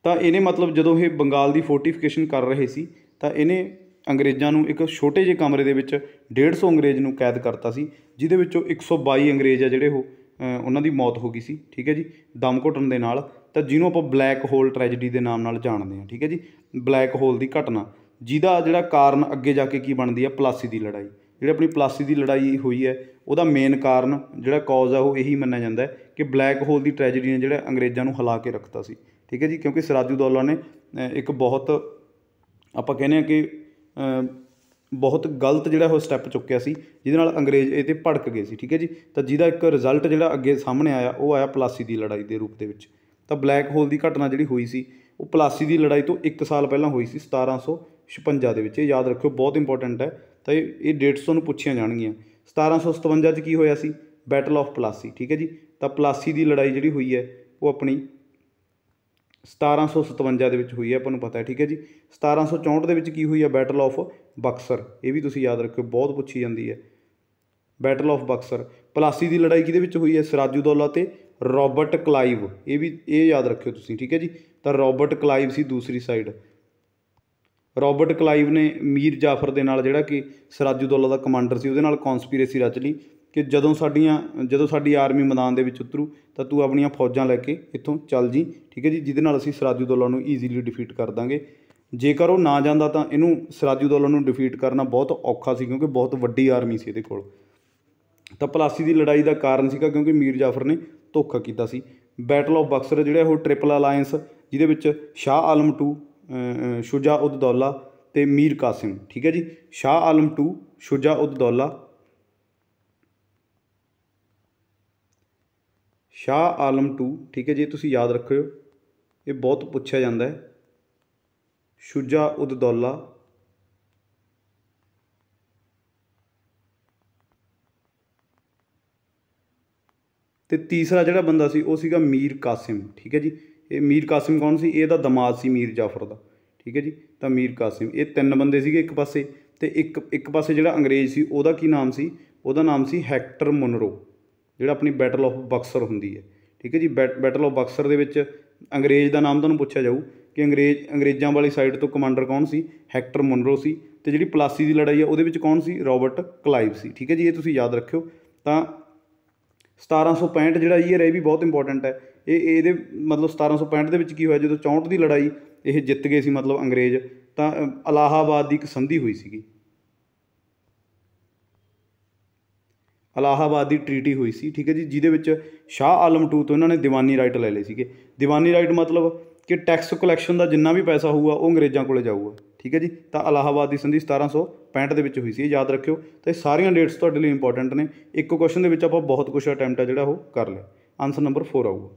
ਤਾਂ ਇਹਨੇ ਮਤਲਬ ਜਦੋਂ ਇਹ ਬੰਗਾਲ ਦੀ ਫੋਰਟੀਫਿਕੇਸ਼ਨ ਕਰ ਰਹੇ ਸੀ ਤਾਂ ਇਹਨੇ ਅੰਗਰੇਜ਼ਾਂ ਨੂੰ ਇੱਕ ਛੋਟੇ ਜਿਹੇ ਕਮਰੇ ਦੇ ਵਿੱਚ 150 ਅੰਗਰੇਜ਼ ਨੂੰ ਕੈਦ ਕਰਤਾ ਸੀ ਜਿਹਦੇ ਵਿੱਚੋਂ 122 ਅੰਗਰੇਜ਼ ਆ ਜਿਹੜੇ ਉਹ ਉਹਨਾਂ ਦੀ ਮੌਤ ਹੋ ਗਈ ਸੀ ਠੀਕ ਹੈ ਜੀ ਦਮ ਘੁੱਟਣ ਦੇ ਨਾਲ ਤਾਂ ਜਿਹਨੂੰ ਆਪਾਂ ਬਲੈਕ ਹੋਲ ਟ੍ਰੈਜੇਡੀ ਦੇ ਨਾਮ ਨਾਲ ਜਾਣਦੇ ਹਾਂ ਠੀਕ ਹੈ ਜੀ ਬਲੈਕ ਹੋਲ ਦੀ ਘਟਨਾ ਜਿਹਦਾ ਜਿਹੜਾ ਕਾਰਨ ਅੱਗੇ ਜਾ ਕੇ ਕੀ ਬਣਦੀ ਹੈ ਪਲਾਸੀ ਦੀ ਲੜਾਈ ਜਿਹੜੀ ਆਪਣੀ ਪਲਾਸੀ ਦੀ ਲੜਾਈ ਹੋਈ ਹੈ ਉਹਦਾ ਮੇਨ ਕਾਰਨ ਜਿਹੜਾ ਕੌਜ਼ ਆ ਉਹ ਇਹੀ ਮੰਨਿਆ ਜਾਂਦਾ ਹੈ ਕਿ ਬਲੈਕ ਹੋਲ ਦੀ ਟ੍ਰੈਜੇਡੀ ਨੇ ਜਿਹੜਾ ਅੰਗਰੇਜ਼ਾਂ ਨੂੰ ਹਿਲਾ ਕੇ ਰੱਖਤਾ ਸੀ ਠੀਕ ਹੈ ਜੀ ਕਿਉਂਕਿ ਸਰਾਜੂ ਦੌਲਾ ਨੇ ਇੱਕ ਬਹੁਤ ਆਪਾਂ ਕਹਿੰਦੇ ਆ ਕਿ ਬਹੁਤ ਗਲਤ ਜਿਹੜਾ ਉਹ ਸਟੈਪ ਚੁੱਕਿਆ ਸੀ ਜਿਹਦੇ ਨਾਲ ਅੰਗਰੇਜ਼ ਇਹ 'ਤੇ ਭੜਕ ਗਏ ਸੀ ਠੀਕ ਹੈ ਜੀ ਤਾਂ ਜਿਹਦਾ ਇੱਕ ਰਿਜ਼ਲਟ ਜਿਹੜਾ ਅੱਗੇ ਸਾਹਮਣੇ ਆਇਆ ਉਹ ਆਇਆ ਪਲਾਸੀ ਦੀ ਲੜਾਈ ਦੇ ਰੂਪ ਦੇ ਵਿੱਚ ਤਾਂ ਬਲੈਕ ਹੋਲ ਦੀ ਘਟਨਾ ਜਿਹੜੀ ਹੋਈ ਸੀ ਉਹ ਪਲਾਸੀ ਦੀ ਲੜਾਈ ਤੋਂ 1 ਸਾਲ ਪਹਿਲਾਂ ਹੋਈ ਸੀ 1756 ਦੇ ਵਿੱਚ ਇਹ ਯਾਦ ਰੱਖਿਓ ਬਹੁਤ ਇੰਪੋਰਟੈਂਟ ਹੈ ਤਾਂ ਇਹ ਇਹ ਡੇਟਸ ਤੁਹਾਨੂੰ ਪੁੱਛੀਆਂ ਜਾਣਗੀਆਂ 1757 'ਚ ਕੀ ਹੋਇਆ ਸੀ ਬੈਟਲ ਆਫ ਪਲਾਸੀ ਠੀਕ ਹੈ ਜੀ ਤਾਂ ਪਲਾਸੀ ਦੀ ਲੜਾਈ ਜਿਹੜੀ ਹੋਈ ਹੈ ਉਹ ਆਪਣੀ 1757 ਦੇ ਵਿੱਚ ਹੋਈ ਹੈ ਆਪਾਂ ਨੂੰ ਪਤਾ ਹੈ ਠੀਕ ਹੈ ਜੀ 1764 ਦੇ ਵਿੱਚ ਕੀ ਹੋਈ ਹੈ ਬੈਟਲ ਆਫ ਬਕਸਰ ਇਹ ਵੀ ਤੁਸੀਂ ਯਾਦ ਰੱਖਿਓ ਬਹੁਤ ਪੁੱਛੀ ਜਾਂਦੀ ਹੈ ਬੈਟਲ ਆਫ ਬਕਸਰ ਪਲਾਸੀ ਦੀ ਲੜਾਈ ਕਿਹਦੇ ਵਿੱਚ ਹੋਈ ਹੈ ਸਿਰਾਜੂਦੌਲਾ ਤੇ ਰੌਬਰਟ ਕਲਾਈਵ ਇਹ ਵੀ ਇਹ ਯਾਦ ਰੱਖਿਓ ਤੁਸੀਂ ਠੀਕ ਹੈ ਜੀ ਤਾਂ ਰੌਬਰਟ ਕਲਾਈਵ ਸੀ ਦੂਸਰੀ ਸਾਈਡ ਰੌਬਰਟ ਕਲਾਈਵ ਨੇ ਮੀਰ ਜਾਫਰ ਦੇ ਨਾਲ ਜਿਹੜਾ ਕਿ ਸਿਰਾਜੂਦੌਲਾ ਦਾ ਕਮਾਂਡਰ ਸੀ ਉਹਦੇ ਨਾਲ ਕਨਸਪੀਰੇਸੀ ਰਚ ਲਈ ਕਿ ਜਦੋਂ ਸਾਡੀਆਂ ਜਦੋਂ ਸਾਡੀ ਆਰਮੀ ਮੈਦਾਨ ਦੇ ਵਿੱਚ ਉਤਰੂ ਤਾਂ ਤੂੰ ਆਪਣੀਆਂ ਫੌਜਾਂ ਲੈ ਕੇ ਇੱਥੋਂ ਚੱਲ ਜੀ ਠੀਕ ਹੈ ਜੀ ਜਿਹਦੇ ਨਾਲ ਅਸੀਂ ਦੌਲਾ ਨੂੰ ਈਜ਼ੀਲੀ ਡਿਫੀਟ ਕਰ ਦਾਂਗੇ ਜੇਕਰ ਉਹ ਨਾ ਜਾਂਦਾ ਤਾਂ ਇਹਨੂੰ ਦੌਲਾ ਨੂੰ ਡਿਫੀਟ ਕਰਨਾ ਬਹੁਤ ਔਖਾ ਸੀ ਕਿਉਂਕਿ ਬਹੁਤ ਵੱਡੀ ਆਰਮੀ ਸੀ ਇਹਦੇ ਕੋਲ ਤਾਂ ਪਲਾਸੀ ਦੀ ਲੜਾਈ ਦਾ ਕਾਰਨ ਸੀਗਾ ਕਿਉਂਕਿ ਮੀਰ ਜਾਫਰ ਨੇ ਧੋਖਾ ਕੀਤਾ ਸੀ ਬੈਟਲ ਆਫ ਬਕਸਰ ਜਿਹੜਾ ਉਹ ਟ੍ਰਿਪਲ ਅਲਾਈਅੰਸ ਜਿਹਦੇ ਵਿੱਚ ਸ਼ਾਹ ਆਲਮ 2 ਸ਼ੁਜਾ ਉਦ ਦੌਲਾ ਤੇ ਮੀਰ ਕਾਸਿਮ ਠੀਕ ਹੈ ਜੀ ਸ਼ਾਹ ਆਲਮ 2 ਸ਼ੁਜਾ ਉਦ ਦੌਲਾ ਸ਼ਾਹ ਆਲਮ 2 ਠੀਕ ਹੈ ਜੀ ਤੁਸੀਂ ਯਾਦ ਰੱਖਿਓ ਇਹ ਬਹੁਤ ਪੁੱਛਿਆ ਜਾਂਦਾ ਹੈ ਸ਼ੁਜਾ ਉਦ ਦੌਲਾ ਤੇ ਤੀਸਰਾ ਜਿਹੜਾ ਬੰਦਾ ਸੀ ਉਹ ਸੀਗਾ ਮੀਰ ਕਾਸਿਮ ਠੀਕ ਹੈ ਜੀ ਇਹ ਮੀਰ ਕਾਸਿਮ ਕੌਣ ਸੀ ਇਹਦਾ ਦਮਾਦ ਸੀ ਮੀਰ ਜਾਫਰ ਦਾ ਠੀਕ ਹੈ ਜੀ ਤਾਂ ਮੀਰ ਕਾਸਿਮ ਇਹ ਤਿੰਨ ਬੰਦੇ ਸੀਗੇ ਇੱਕ ਪਾਸੇ ਤੇ ਇੱਕ ਇੱਕ ਪਾਸੇ ਜਿਹੜਾ ਅੰਗਰੇਜ਼ ਸੀ ਉਹਦਾ ਕੀ ਨਾਮ ਸੀ ਉਹਦਾ ਨਾਮ ਸੀ ਹੈਕਟਰ ਮਨਰੋ ਜਿਹੜਾ ਆਪਣੀ ਬੈਟਲ ਆਫ ਬਕਸਰ ਹੁੰਦੀ ਹੈ ਠੀਕ ਹੈ ਜੀ ਬੈਟਲ ਆਫ ਬਕਸਰ ਦੇ ਵਿੱਚ ਅੰਗਰੇਜ਼ ਦਾ ਨਾਮ ਤੁਹਾਨੂੰ ਪੁੱਛਿਆ ਜਾਊ ਕਿ ਅੰਗਰੇਜ਼ ਅੰਗਰੇਜ਼ਾਂ ਵਾਲੀ ਸਾਈਡ ਤੋਂ ਕਮਾਂਡਰ ਕੌਣ ਸੀ ਹੈਕਟਰ ਮਨਰੋ ਸੀ ਤੇ ਜਿਹੜੀ ਪਲਾਸੀ ਦੀ ਲੜਾਈ ਹੈ ਉਹਦੇ ਵਿੱਚ ਕੌਣ ਸੀ ਰੌਬਰਟ ਕਲਾਈਵ ਸੀ ਠੀਕ ਹੈ ਜੀ ਇਹ ਤੁਸੀਂ ਯਾਦ ਰੱਖਿਓ ਤਾਂ 1765 ਜਿਹੜਾ ਈਅਰ ਹੈ ਇਹ ਵੀ ਬਹੁਤ ਇੰਪੋਰਟੈਂਟ ਹੈ ਇਹ ਇਹਦੇ ਮਤਲਬ 1765 ਦੇ ਵਿੱਚ ਕੀ ਹੋਇਆ ਜਦੋਂ 64 ਦੀ ਲੜਾਈ ਇਹ ਜਿੱਤ ਗਏ ਸੀ ਮਤਲਬ ਅੰਗਰੇਜ਼ ਤਾਂ ਅਲਾਹਾਬਾਦ ਦੀ ਇੱਕ ਸੰਧੀ ਹੋਈ ਸੀਗੀ ਅਲਾਹਾਬਾਦ ਦੀ ਟ੍ਰੀਟੀ ਹੋਈ ਸੀ ਠੀਕ ਹੈ ਜੀ ਜਿਹਦੇ ਵਿੱਚ ਸ਼ਾਹ ਆਲਮ 2 ਤੋਂ ਇਹਨਾਂ ਨੇ ਦੀਵਾਨੀ ਰਾਈਟ ਲੈ ਲਏ ਸੀਗੇ ਦੀਵਾਨੀ ਰਾਈਟ ਮਤਲਬ ਕਿ ਟੈਕਸ ਕਲੈਕਸ਼ਨ ਦਾ ਜਿੰਨਾ ਵੀ ਪੈਸਾ ਹੋਊਗਾ ਉਹ ਅੰਗਰੇਜ਼ਾਂ ਕੋਲੇ ਜਾਊਗਾ ਠੀਕ ਹੈ ਜੀ ਤਾਂ ਅਲਾਹਾਬਾਦ ਦੀ ਸੰਧੀ 1765 ਦੇ ਵਿੱਚ ਹੋਈ ਸੀ ਯਾਦ ਰੱਖਿਓ ਤੇ ਸਾਰੀਆਂ ਡੇਟਸ ਤੁਹਾਡੇ ਲਈ ਇੰਪੋਰਟੈਂਟ ਨੇ ਇੱਕੋ ਕੁਐਸਚਨ ਦੇ ਵਿੱਚ ਆਪਾਂ ਬਹੁਤ ਕੁਝ ਅਟੈਂਪਟ ਆ ਜਿਹੜਾ ਉਹ ਕਰ ਲਿਆ ਆਨਸਰ ਨੰਬਰ 4 ਆਊਗਾ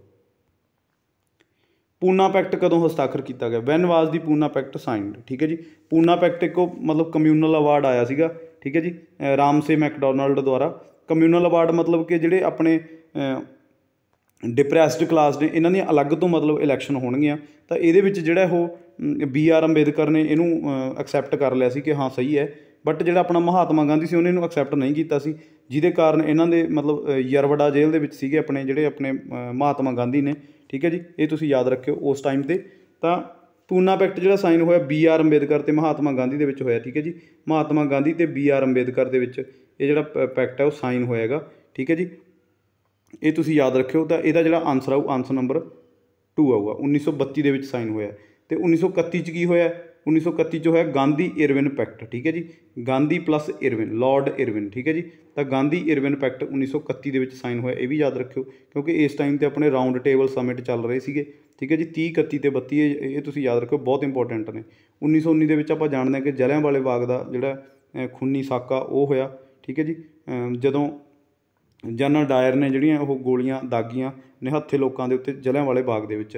ਪੂਨਾ ਪੈਕਟ ਕਦੋਂ ਹਸਤਾਖਰ ਕੀਤਾ ਗਿਆ when was the Poona pact signed ਠੀਕ ਹੈ ਜੀ ਪੂਨਾ ਪੈਕਟ ਇੱਕੋ ਮਤਲਬ ਕਮਿਊਨਲ ਅਵਾਰਡ ਆਇਆ ਸੀਗਾ ਠੀਕ ਹੈ ਜੀ ਰਾਮਸੇ ਮੈਕਡੋਨਲਡ ਦੁਆਰਾ ਕਮਿਊਨਲ ਅਵਾਰਡ ਮਤਲਬ ਕਿ ਜਿਹੜੇ ਆਪਣੇ ਡਿਪਰੈਸਡ ਕਲਾਸ ਨੇ ਇਹਨਾਂ ਦੀ ਅਲੱਗ ਤੋਂ ਮਤਲਬ ਇਲੈਕਸ਼ਨ ਹੋਣਗੀਆਂ ਤਾਂ ਇਹਦੇ ਵਿੱਚ ਜਿਹੜਾ ਉਹ ਬੀ ਆਰ ਅੰਬੇਦਕਰ ਨੇ ਇਹਨੂੰ ਐਕਸੈਪਟ ਕਰ ਲਿਆ ਸੀ ਕਿ ਹਾਂ ਸਹੀ ਹੈ ਬਟ ਜਿਹੜਾ ਆਪਣਾ ਮਹਾਤਮਾ ਗਾਂਧੀ ਸੀ ਉਹਨੇ ਇਹਨੂੰ ਐਕਸੈਪਟ ਨਹੀਂ ਕੀਤਾ ਸੀ ਜਿਹਦੇ ਕਾਰਨ ਇਹਨਾਂ ਦੇ ਮਤਲਬ ਯਰਵੜਾ ਜੇਲ੍ਹ ਦੇ ਵਿੱਚ ਸੀਗੇ ਆਪਣੇ ਜਿਹੜੇ ਆਪਣੇ ਮਹਾਤਮਾ ਗਾਂਧੀ ਨੇ ਠੀਕ ਹੈ ਜੀ ਇਹ ਤੁਸੀਂ ਯਾਦ ਰੱਖਿਓ ਉਸ ਟਾਈਮ ਤੇ ਤਾਂ ਪੂਨਾ ਪੈਕਟ ਜਿਹੜਾ ਸਾਈਨ ਹੋਇਆ ਬੀ ਆਰ ਅੰਬੇਦਕਰ ਤੇ ਮਹਾਤਮਾ ਗਾਂਧੀ ਦੇ ਵਿੱਚ ਹੋਇਆ ਠੀਕ ਹੈ ਜੀ ਮਹਾਤਮਾ ਗਾਂਧੀ ਤੇ ਬੀ ਆਰ ਅੰਬੇਦਕਰ ਦੇ ਵਿੱਚ ਇਹ ਜਿਹੜਾ ਪੈਕਟ ਹੈ ਉਹ ਸਾਈਨ ਹੋਏਗਾ ਠੀਕ ਹੈ ਜੀ ਇਹ ਤੁਸੀਂ ਯਾਦ ਰੱਖਿਓ ਤਾਂ ਇਹਦਾ ਜਿਹੜਾ ਆਨਸਰ ਆਊ ਆਨਸਰ ਨੰਬਰ 2 ਆਊਗਾ 1932 ਦੇ ਵਿੱਚ ਸਾਈਨ ਹੋਇਆ ਤੇ 1931 ਚ ਕੀ ਹੋਇਆ 1931 ਚ ਹੋਇਆ ਗਾਂਧੀ ਇਰਵਿਨ ਪੈਕਟ ਠੀਕ ਹੈ ਜੀ Gandhi plus Irwin Lord Irwin ਠੀਕ ਹੈ ਜੀ ਤਾਂ ਗਾਂਧੀ ਇਰਵਿਨ ਪੈਕਟ 1931 ਦੇ ਵਿੱਚ ਸਾਈਨ ਹੋਇਆ ਇਹ ਵੀ ਯਾਦ ਰੱਖਿਓ ਕਿਉਂਕਿ ਇਸ ਟਾਈਮ ਤੇ ਆਪਣੇ ਰਾਉਂਡ ਟੇਬਲ ਸਮਿਟ ਚੱਲ ਰਹੇ ਸੀਗੇ ਠੀਕ ਹੈ ਜੀ 30 31 ਤੇ 32 ਇਹ ਤੁਸੀਂ ਯਾਦ ਰੱਖਿਓ ਬਹੁਤ ਇੰਪੋਰਟੈਂਟ ਨੇ 1919 ਦੇ ਵਿੱਚ ਆਪਾਂ ਜਾਣਦੇ ਹਾਂ ਕਿ ਜਲਿਆਂਵਾਲੇ ਬਾਗ ਦਾ ਜਿਹੜਾ ਖੁੰਨੀ ਸਾਕਾ ਉਹ ਹੋਇਆ ਠੀਕ ਹੈ ਜੀ ਜਦੋਂ ਜਨਰਲ ਡਾਇਰ ਨੇ ਜਿਹੜੀਆਂ ਉਹ ਗੋਲੀਆਂ ਦਾਗੀਆਂ ਨਿਹੱਥੇ ਲੋਕਾਂ ਦੇ ਉੱਤੇ ਜਲਿਆਂਵਾਲੇ ਬਾਗ ਦੇ ਵਿੱਚ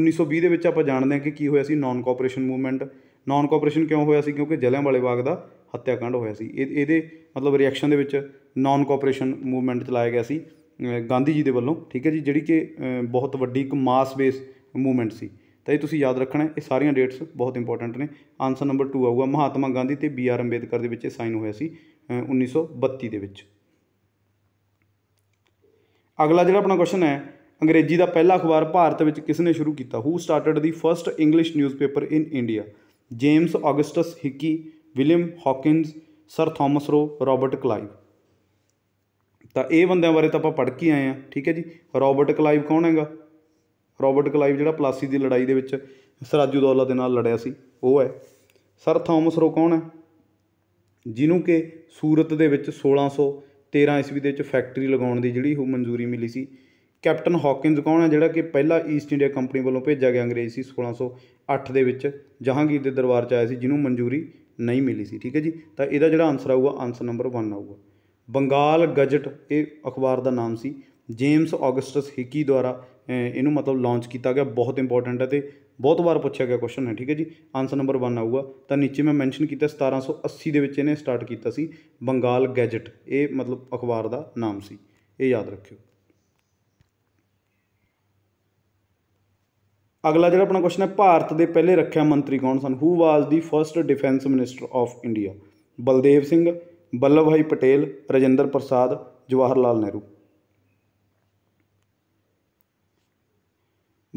1920 ਦੇ ਵਿੱਚ ਆਪਾਂ ਜਾਣਦੇ ਹਾਂ ਕਿ ਕੀ ਹੋਇਆ ਸੀ non cooperation movement non cooperation ਕਿਉਂ ਹੋਇਆ ਸੀ ਕਿਉਂਕਿ ਜਲਿਆਂਵਾਲੇ ਬਾਗ ਦਾ ਹੱਤਿਆਕਾਂਡ ਹੋਇਆ ਸੀ ਇਹਦੇ ਮਤਲਬ ਰਿਐਕਸ਼ਨ ਦੇ ਵਿੱਚ ਨਾਨ ਕੋਆਪਰੇਸ਼ਨ ਮੂਵਮੈਂਟ ਚਲਾਇਆ ਗਿਆ ਸੀ ਗਾਂਧੀ ਜੀ ਦੇ ਵੱਲੋਂ ਠੀਕ ਹੈ ਜੀ ਜਿਹੜੀ ਕਿ ਬਹੁਤ ਵੱਡੀ ਇੱਕ ਮਾਸ ਬੇਸ ਮੂਵਮੈਂਟ ਸੀ ਤਾਂ ਇਹ ਤੁਸੀਂ ਯਾਦ ਰੱਖਣਾ ਇਹ ਸਾਰੀਆਂ ਡੇਟਸ ਬਹੁਤ ਇੰਪੋਰਟੈਂਟ ਨੇ ਆਨਸਰ ਨੰਬਰ 2 ਆਊਗਾ ਮਹਾਤਮਾ ਗਾਂਧੀ ਤੇ ਬੀ ਆਰ ਅੰਬੇਦਕਰ ਦੇ ਵਿੱਚ ਸਾਈਨ ਹੋਇਆ ਸੀ 1932 ਦੇ ਵਿੱਚ ਅਗਲਾ ਜਿਹੜਾ ਆਪਣਾ ਕੁਐਸਚਨ ਹੈ ਅੰਗਰੇਜ਼ੀ ਦਾ ਪਹਿਲਾ ਅਖਬਾਰ ਭਾਰਤ ਵਿੱਚ ਕਿਸ ਨੇ ਸ਼ੁਰੂ ਕੀਤਾ who started the first English newspaper in India James Augustus Hicky William Hawkins sir Thomas Roe Robert Clive ਤਾਂ ਇਹ ਬੰਦਿਆਂ ਬਾਰੇ ਤਾਂ ਆਪਾਂ ਪੜ੍ਹ ਕੇ ਆਏ ਆ ਠੀਕ ਹੈ ਜੀ ਰਾਬਰਟ ਕਲਾਈਵ ਕੌਣ ਹੈਗਾ ਰਾਬਰਟ ਕਲਾਈਵ ਜਿਹੜਾ ਪਲਾਸੀ ਦੀ ਲੜਾਈ ਦੇ ਵਿੱਚ ਸਰਾਜੂ ਦੌਲਾ ਦੇ ਨਾਲ ਲੜਿਆ ਸੀ ਉਹ ਹੈ ਸਰ ਥਾਮਸ ਰੋ ਕੌਣ ਹੈ ਜਿਹਨੂੰ ਕਿ ਸੂਰਤ ਦੇ ਵਿੱਚ 1613 ਈਸਵੀ ਦੇ ਵਿੱਚ ਫੈਕਟਰੀ ਲਗਾਉਣ ਦੀ ਜਿਹੜੀ ਉਹ ਮਨਜ਼ੂਰੀ ਮਿਲੀ ਸੀ ਕੈਪਟਨ ਹਾਕਿੰਸ ਕੌਣ ਹੈ ਜਿਹੜਾ ਕਿ ਪਹਿਲਾ ਈਸਟ ਇੰਡੀਆ ਕੰਪਨੀ ਵੱਲੋਂ ਭੇਜਿਆ ਗਿਆ ਅੰਗਰੇਜ਼ ਸੀ 1608 ਦੇ ਵਿੱਚ ਜਹਾਂਗੀਰ ਦੇ ਦਰਬਾਰ 'ਚ ਆਇਆ ਸੀ ਜਿਹਨੂੰ ਮਨਜ਼ੂਰੀ ਨਹੀਂ ਮਿਲੀ ਸੀ ਠੀਕ ਹੈ ਜੀ ਤਾਂ ਇਹਦਾ ਜਿਹੜਾ ਆਨਸਰ ਆਊਗਾ ਆਨਸਰ ਨੰਬਰ 1 ਆਊਗਾ ਬੰਗਾਲ ਗਜਟ ਇਹ ਅਖਬਾਰ ਦਾ ਨਾਮ ਸੀ ਜੇਮਸ ਆਗਸਟਸ ਹਿਕੀ ਦੁਆਰਾ ਇਹਨੂੰ ਮਤਲਬ ਲਾਂਚ ਕੀਤਾ ਗਿਆ ਬਹੁਤ ਇੰਪੋਰਟੈਂਟ ਹੈ ਤੇ ਬਹੁਤ ਵਾਰ ਪੁੱਛਿਆ ਗਿਆ ਕੁਐਸਚਨ ਹੈ ਠੀਕ ਹੈ ਜੀ ਆਨਸਰ ਨੰਬਰ 1 ਆਊਗਾ ਤਾਂ ਨੀਚੇ ਮੈਂ ਮੈਂਸ਼ਨ ਕੀਤਾ 1780 ਦੇ ਵਿੱਚ ਇਹਨੇ ਸਟਾਰਟ ਕੀਤਾ ਸੀ ਬੰਗਾਲ ਗੈਜਟ ਇਹ ਮਤਲਬ ਅਖਬਾਰ ਦਾ ਨਾਮ ਸੀ ਇਹ ਯਾਦ ਰੱਖਿਓ ਅਗਲਾ ਜਿਹੜਾ ਆਪਣਾ ਕੁਐਸਚਨ ਹੈ ਭਾਰਤ ਦੇ ਪਹਿਲੇ ਰੱਖਿਆ ਮੰਤਰੀ ਕੌਣ ਸਨ who was the first defence minister of India Baldev Singh Ballabh Bhai Patel Rajinder ਪ੍ਰਸਾਦ ਜਵਾਹਰ ਲਾਲ ਨਹਿਰੂ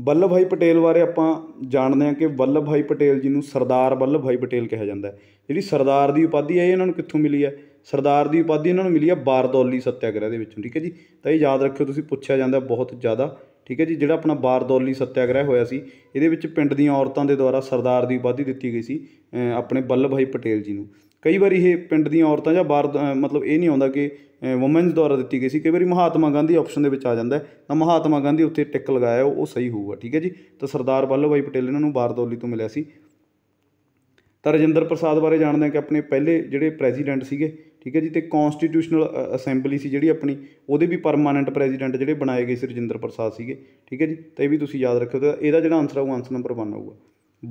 ਵੱਲਭ ਭਾਈ ਪਟੇਲ ਬਾਰੇ ਆਪਾਂ ਜਾਣਦੇ ਹਾਂ ਕਿ ਵੱਲਭ ਭਾਈ ਪਟੇਲ ਜੀ ਨੂੰ ਸਰਦਾਰ ਵੱਲਭ ਭਾਈ ਪਟੇਲ ਕਿਹਾ ਜਾਂਦਾ ਹੈ ਜਿਹੜੀ ਸਰਦਾਰ ਦੀ ਉਪਾਧੀ ਹੈ ਇਹ ਇਹਨਾਂ ਨੂੰ ਕਿੱਥੋਂ ਮਿਲੀ ਹੈ ਸਰਦਾਰ ਦੀ ਉਪਾਧੀ ਇਹਨਾਂ ਨੂੰ ਮਿਲੀ ਹੈ ਬਾਰਦੌਲੀ ਸੱਤਿਆਗ੍ਰਹਿ ਦੇ ਵਿੱਚੋਂ ਠੀਕ ਹੈ ਜੀ ਤਾਂ ਇਹ ਯਾਦ ਰੱਖਿਓ ਤੁਸੀਂ ਪੁੱਛਿਆ ਜਾਂਦਾ ਬਹੁਤ ਜ਼ਿਆਦਾ ਠੀਕ ਹੈ ਜੀ ਜਿਹੜਾ ਆਪਣਾ ਬਾਰਦੌਲੀ ਸੱਤਿਆਗ੍ਰਹਿ ਹੋਇਆ ਸੀ ਇਹਦੇ ਵਿੱਚ ਪਿੰਡ ਦੀਆਂ ਔਰਤਾਂ ਦੇ ਦੁਆਰਾ ਸਰਦਾਰ ਦੀ ਉਪਾਧੀ ਦਿੱਤੀ ਗਈ ਸੀ ਆਪਣੇ ਵੱਲਭ ਭਾਈ ਪਟੇਲ ਜੀ ਨੂੰ ਕਈ ਵਾਰੀ ਇਹ ਪਿੰਡ ਦੀਆਂ ਔਰਤਾਂ ਜਾਂ ਬਾਹਰ ਮਤਲਬ ਇਹ ਨਹੀਂ ਆਉਂਦਾ ਕਿ ਵੂਮਨਸ ਦੁਆਰਾ ਦਿੱਤੀ ਗਈ ਸੀ ਕਈ ਵਾਰੀ ਮਹਾਤਮਾ ਗਾਂਧੀ ਆਪਸ਼ਨ ਦੇ ਵਿੱਚ ਆ ਜਾਂਦਾ ਤਾਂ ਮਹਾਤਮਾ ਗਾਂਧੀ ਉੱਥੇ ਟਿਕ ਲਗਾਇਆ ਉਹ ਸਹੀ ਹੋਊਗਾ ਠੀਕ ਹੈ ਜੀ ਤਾਂ ਸਰਦਾਰ ਵੱਲੋਂ ਭਾਈ ਪਟੇਲ ਇਹਨਾਂ ਨੂੰ ਬਾਰਦੌਲੀ ਤੋਂ ਮਿਲਿਆ ਸੀ ਤਾਂ ਰਜਿੰਦਰ ਪ੍ਰਸਾਦ ਬਾਰੇ ਜਾਣਦੇ ਹਾਂ ਕਿ ਆਪਣੇ ਪਹਿਲੇ ਜਿਹੜੇ ਪ੍ਰੈਜ਼ੀਡੈਂਟ ਸੀਗੇ ਠੀਕ ਹੈ ਜੀ ਤੇ ਕਨਸਟੀਟਿਊਸ਼ਨਲ ਅਸੈਂਬਲੀ ਸੀ ਜਿਹੜੀ ਆਪਣੀ ਉਹਦੇ ਵੀ ਪਰਮਾਨੈਂਟ ਪ੍ਰੈਜ਼ੀਡੈਂਟ ਜਿਹੜੇ ਬਣਾਏ ਗਏ ਸੀ ਰਜਿੰਦਰ ਪ੍ਰਸਾਦ ਸੀਗੇ ਠੀਕ ਹੈ ਜੀ ਤਾਂ ਇਹ ਵੀ ਤੁਸੀਂ ਯਾਦ ਰੱਖਿਓ ਤਾਂ ਇਹਦਾ ਜਿਹੜਾ ਆਨਸਰ ਆਊਗਾ ਆਨਸਰ ਨੰਬਰ 1 ਆਊਗਾ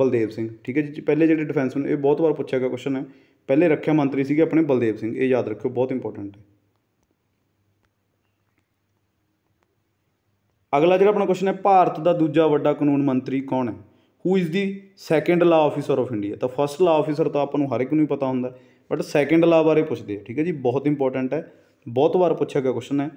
ਬਲਦੇਵ ਸਿੰਘ ਠੀਕ ਹੈ ਜੀ ਪਹਿਲੇ ਜਿਹੜੇ ਡਿਫੈਂਸ ਨੂੰ ਇਹ ਬਹੁਤ ਵਾਰ ਪੁੱਛਿਆ ਗਿਆ ਕੁਐਸਚਨ ਹੈ ਪਹਿਲੇ ਰੱਖਿਆ ਮੰਤਰੀ ਸੀਗੇ ਆਪਣੇ ਬਲਦੇਵ ਸਿੰਘ ਇਹ ਯਾਦ ਰੱਖਿਓ ਬਹੁਤ ਇੰਪੋਰਟੈਂਟ ਹੈ ਅਗਲਾ ਜਿਹੜਾ ਆਪਣਾ ਕੁਐਸਚਨ ਹੈ ਭਾਰਤ ਦਾ ਦੂਜਾ ਵੱਡਾ ਕਾਨੂੰਨ ਮੰਤਰੀ ਕੌਣ ਹੈ who is the second law officer of India ਤਾਂ ਫਰਸਟ ਲਾ ਆਫੀਸਰ ਤਾਂ ਆਪਾਂ ਨੂੰ ਹਰ ਇੱਕ ਨੂੰ ਹੀ ਪਤਾ ਹੁੰਦਾ ਬਟ ਸੈਕੰਡ ਲਾ ਬਾਰੇ ਪੁੱਛਦੇ ਆ ਠੀਕ ਹੈ ਜੀ ਬਹੁਤ ਇੰਪੋਰਟੈਂਟ ਹੈ ਬਹੁਤ ਵਾਰ ਪੁੱਛਿਆ ਗਿਆ ਕੁਐਸਚਨ ਹੈ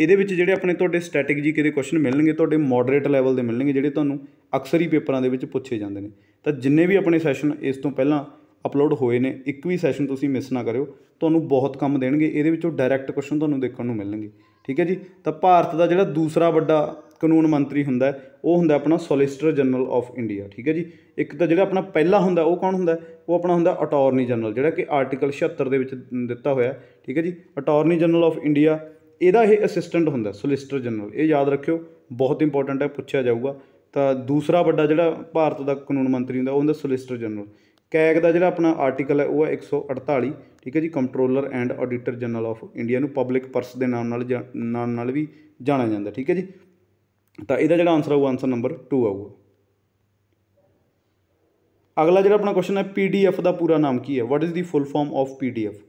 ਇਹਦੇ ਵਿੱਚ ਜਿਹੜੇ ਆਪਣੇ ਤੁਹਾਡੇ ਸਟੈਟਿਕ ਜੀ ਦੇ ਕੁਐਸਚਨ ਮਿਲਣਗੇ ਤੁਹਾਡੇ ਮੋਡਰੇਟ ਲੈਵਲ ਦੇ ਮਿਲਣਗੇ ਜਿਹੜੇ ਤੁਹਾਨੂੰ ਅਕਸਰ ਹੀ ਪੇਪਰਾਂ ਦੇ ਵਿੱਚ ਪੁੱਛੇ ਜਾਂਦੇ ਨੇ ਤਾਂ ਜਿੰਨੇ ਵੀ ਆਪਣੇ ਸੈਸ਼ਨ ਇਸ ਤੋਂ ਪਹਿਲਾਂ ਅਪਲੋਡ ਹੋਏ ਨੇ ਇੱਕ ਵੀ ਸੈਸ਼ਨ ਤੁਸੀਂ ਮਿਸ ਨਾ ਕਰਿਓ ਤੁਹਾਨੂੰ ਬਹੁਤ ਕੰਮ ਦੇਣਗੇ ਇਹਦੇ ਵਿੱਚੋਂ ਡਾਇਰੈਕਟ ਕੁਐਸਚਨ ਤੁਹਾਨੂੰ ਦੇਖਣ ਨੂੰ ਮਿਲਣਗੇ ਠੀਕ ਹੈ ਜੀ ਤਾਂ ਭਾਰਤ ਦਾ ਜਿਹੜਾ ਦੂਸਰਾ ਵੱਡਾ ਕਾਨੂੰਨ ਮੰਤਰੀ ਹੁੰਦਾ ਉਹ ਹੁੰਦਾ ਆਪਣਾ ਸੋਲਿਸਟਰ ਜਨਰਲ ਆਫ ਇੰਡੀਆ ਠੀਕ ਹੈ ਜੀ ਇੱਕ ਤਾਂ ਜਿਹੜਾ ਆਪਣਾ ਪਹਿਲਾ ਹੁੰਦਾ ਉਹ ਕੌਣ ਹੁੰਦਾ ਉਹ ਆਪਣਾ ਹੁੰਦਾ ਅਟਾਰਨੀ ਜਨਰਲ ਜਿਹੜਾ ਕਿ ਆਰਟੀਕਲ 76 ਦੇ ਵਿੱਚ ਦਿੱਤਾ ਹੋਇਆ ਠੀਕ ਹੈ ਜੀ ਅਟਾਰਨੀ ਜਨਰਲ ਆਫ ਇੰਡੀਆ ਇਹਦਾ ਇਹ ਅਸਿਸਟੈਂਟ ਹੁੰਦਾ ਸੋਲਿਸਟਰ ਜਨਰਲ ਇਹ ਯਾਦ ਰੱਖਿਓ ਬਹੁਤ ਇੰਪੋਰਟੈਂਟ ਹੈ ਪੁੱਛਿਆ ਜਾਊਗਾ ਤਾਂ ਦੂਸਰਾ ਵੱਡਾ ਜਿਹੜਾ ਭਾਰਤ ਦਾ ਕਾਨੂੰਨ ਮੰਤਰੀ ਹੁੰਦਾ ਉਹ ਹੁੰਦਾ ਸੋਲਿਸਟਰ ਜਨਰਲ ਕੈਗ ਦਾ ਜਿਹੜਾ ਆਪਣਾ ਆਰਟੀਕਲ ਹੈ ਉਹ ਹੈ 148 ਠੀਕ ਹੈ ਜੀ controller and auditor general of India ਨੂੰ ਪਬਲਿਕ ਪਰਸ ਦੇ ਨਾਮ ਨਾਲ ਨਾਮ ਨਾਲ ਵੀ ਜਾਣਿਆ ਜਾਂਦਾ ਠੀਕ ਹੈ ਜੀ ਤਾਂ ਇਹਦਾ ਜਿਹੜਾ ਆਨਸਰ ਆਊਗਾ ਆਨਸਰ ਨੰਬਰ 2 ਆਊਗਾ ਅਗਲਾ ਜਿਹੜਾ ਆਪਣਾ ਕੁਐਸਚਨ ਹੈ ਪੀਡੀਐਫ ਦਾ ਪੂਰਾ ਨਾਮ ਕੀ ਹੈ what is the full form of PDF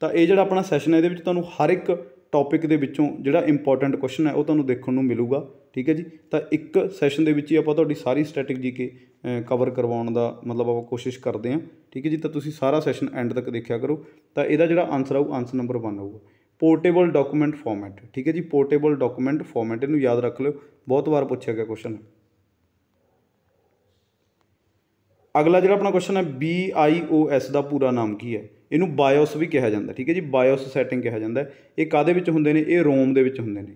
ਤਾਂ ਇਹ ਜਿਹੜਾ ਆਪਣਾ ਸੈਸ਼ਨ ਹੈ ਇਹਦੇ ਵਿੱਚ ਤੁਹਾਨੂੰ ਹਰ ਇੱਕ ਟੌਪਿਕ ਦੇ ਵਿੱਚੋਂ ਜਿਹੜਾ ਇੰਪੋਰਟੈਂਟ ਕੁਐਸਚਨ ਹੈ ਉਹ ਤੁਹਾਨੂੰ ਦੇਖਣ ਨੂੰ ਮਿਲੂਗਾ ਠੀਕ ਹੈ ਜੀ ਤਾਂ ਇੱਕ ਸੈਸ਼ਨ ਦੇ ਵਿੱਚ ਹੀ ਆਪਾਂ ਤੁਹਾਡੀ ਸਾਰੀ ਸਟ੍ਰੈਟਜੀ ਜੀਕੇ ਕਵਰ ਕਰਵਾਉਣ ਦਾ ਮਤਲਬ ਆਪਾਂ ਕੋਸ਼ਿਸ਼ ਕਰਦੇ ਹਾਂ ਠੀਕ ਹੈ ਜੀ ਤਾਂ ਤੁਸੀਂ ਸਾਰਾ ਸੈਸ਼ਨ ਐਂਡ ਤੱਕ ਦੇਖਿਆ ਕਰੋ ਤਾਂ ਇਹਦਾ ਜਿਹੜਾ ਆਨਸਰ ਆਊ ਆਨਸਰ ਨੰਬਰ 1 ਆਊਗਾ ਪੋਰਟੇਬਲ ਡਾਕੂਮੈਂਟ ਫਾਰਮੈਟ ਠੀਕ ਹੈ ਜੀ ਪੋਰਟੇਬਲ ਡਾਕੂਮੈਂਟ ਫਾਰਮੈਟ ਇਹਨੂੰ ਯਾਦ ਰੱਖ ਲਿਓ ਬਹੁਤ ਵਾਰ ਪੁੱਛਿਆ ਗਿਆ ਕੁਐਸਚਨ ਅਗਲਾ ਜਿਹੜਾ ਆਪਣਾ ਕੁਐਸਚਨ ਹੈ BIOS ਦਾ ਪੂਰਾ ਨਾਮ ਕੀ ਹੈ ਇਹਨੂੰ ਬਾਇਓਸ ਵੀ ਕਿਹਾ ਜਾਂਦਾ ਠੀਕ ਹੈ ਜੀ ਬਾਇਓਸ ਸੈਟਿੰਗ ਕਿਹਾ ਜਾਂਦਾ ਇਹ ਕਾਦੇ ਵਿੱਚ ਹੁੰਦੇ ਨੇ ਇਹ ਰੋਮ ਦੇ ਵਿੱਚ ਹੁੰਦੇ ਨੇ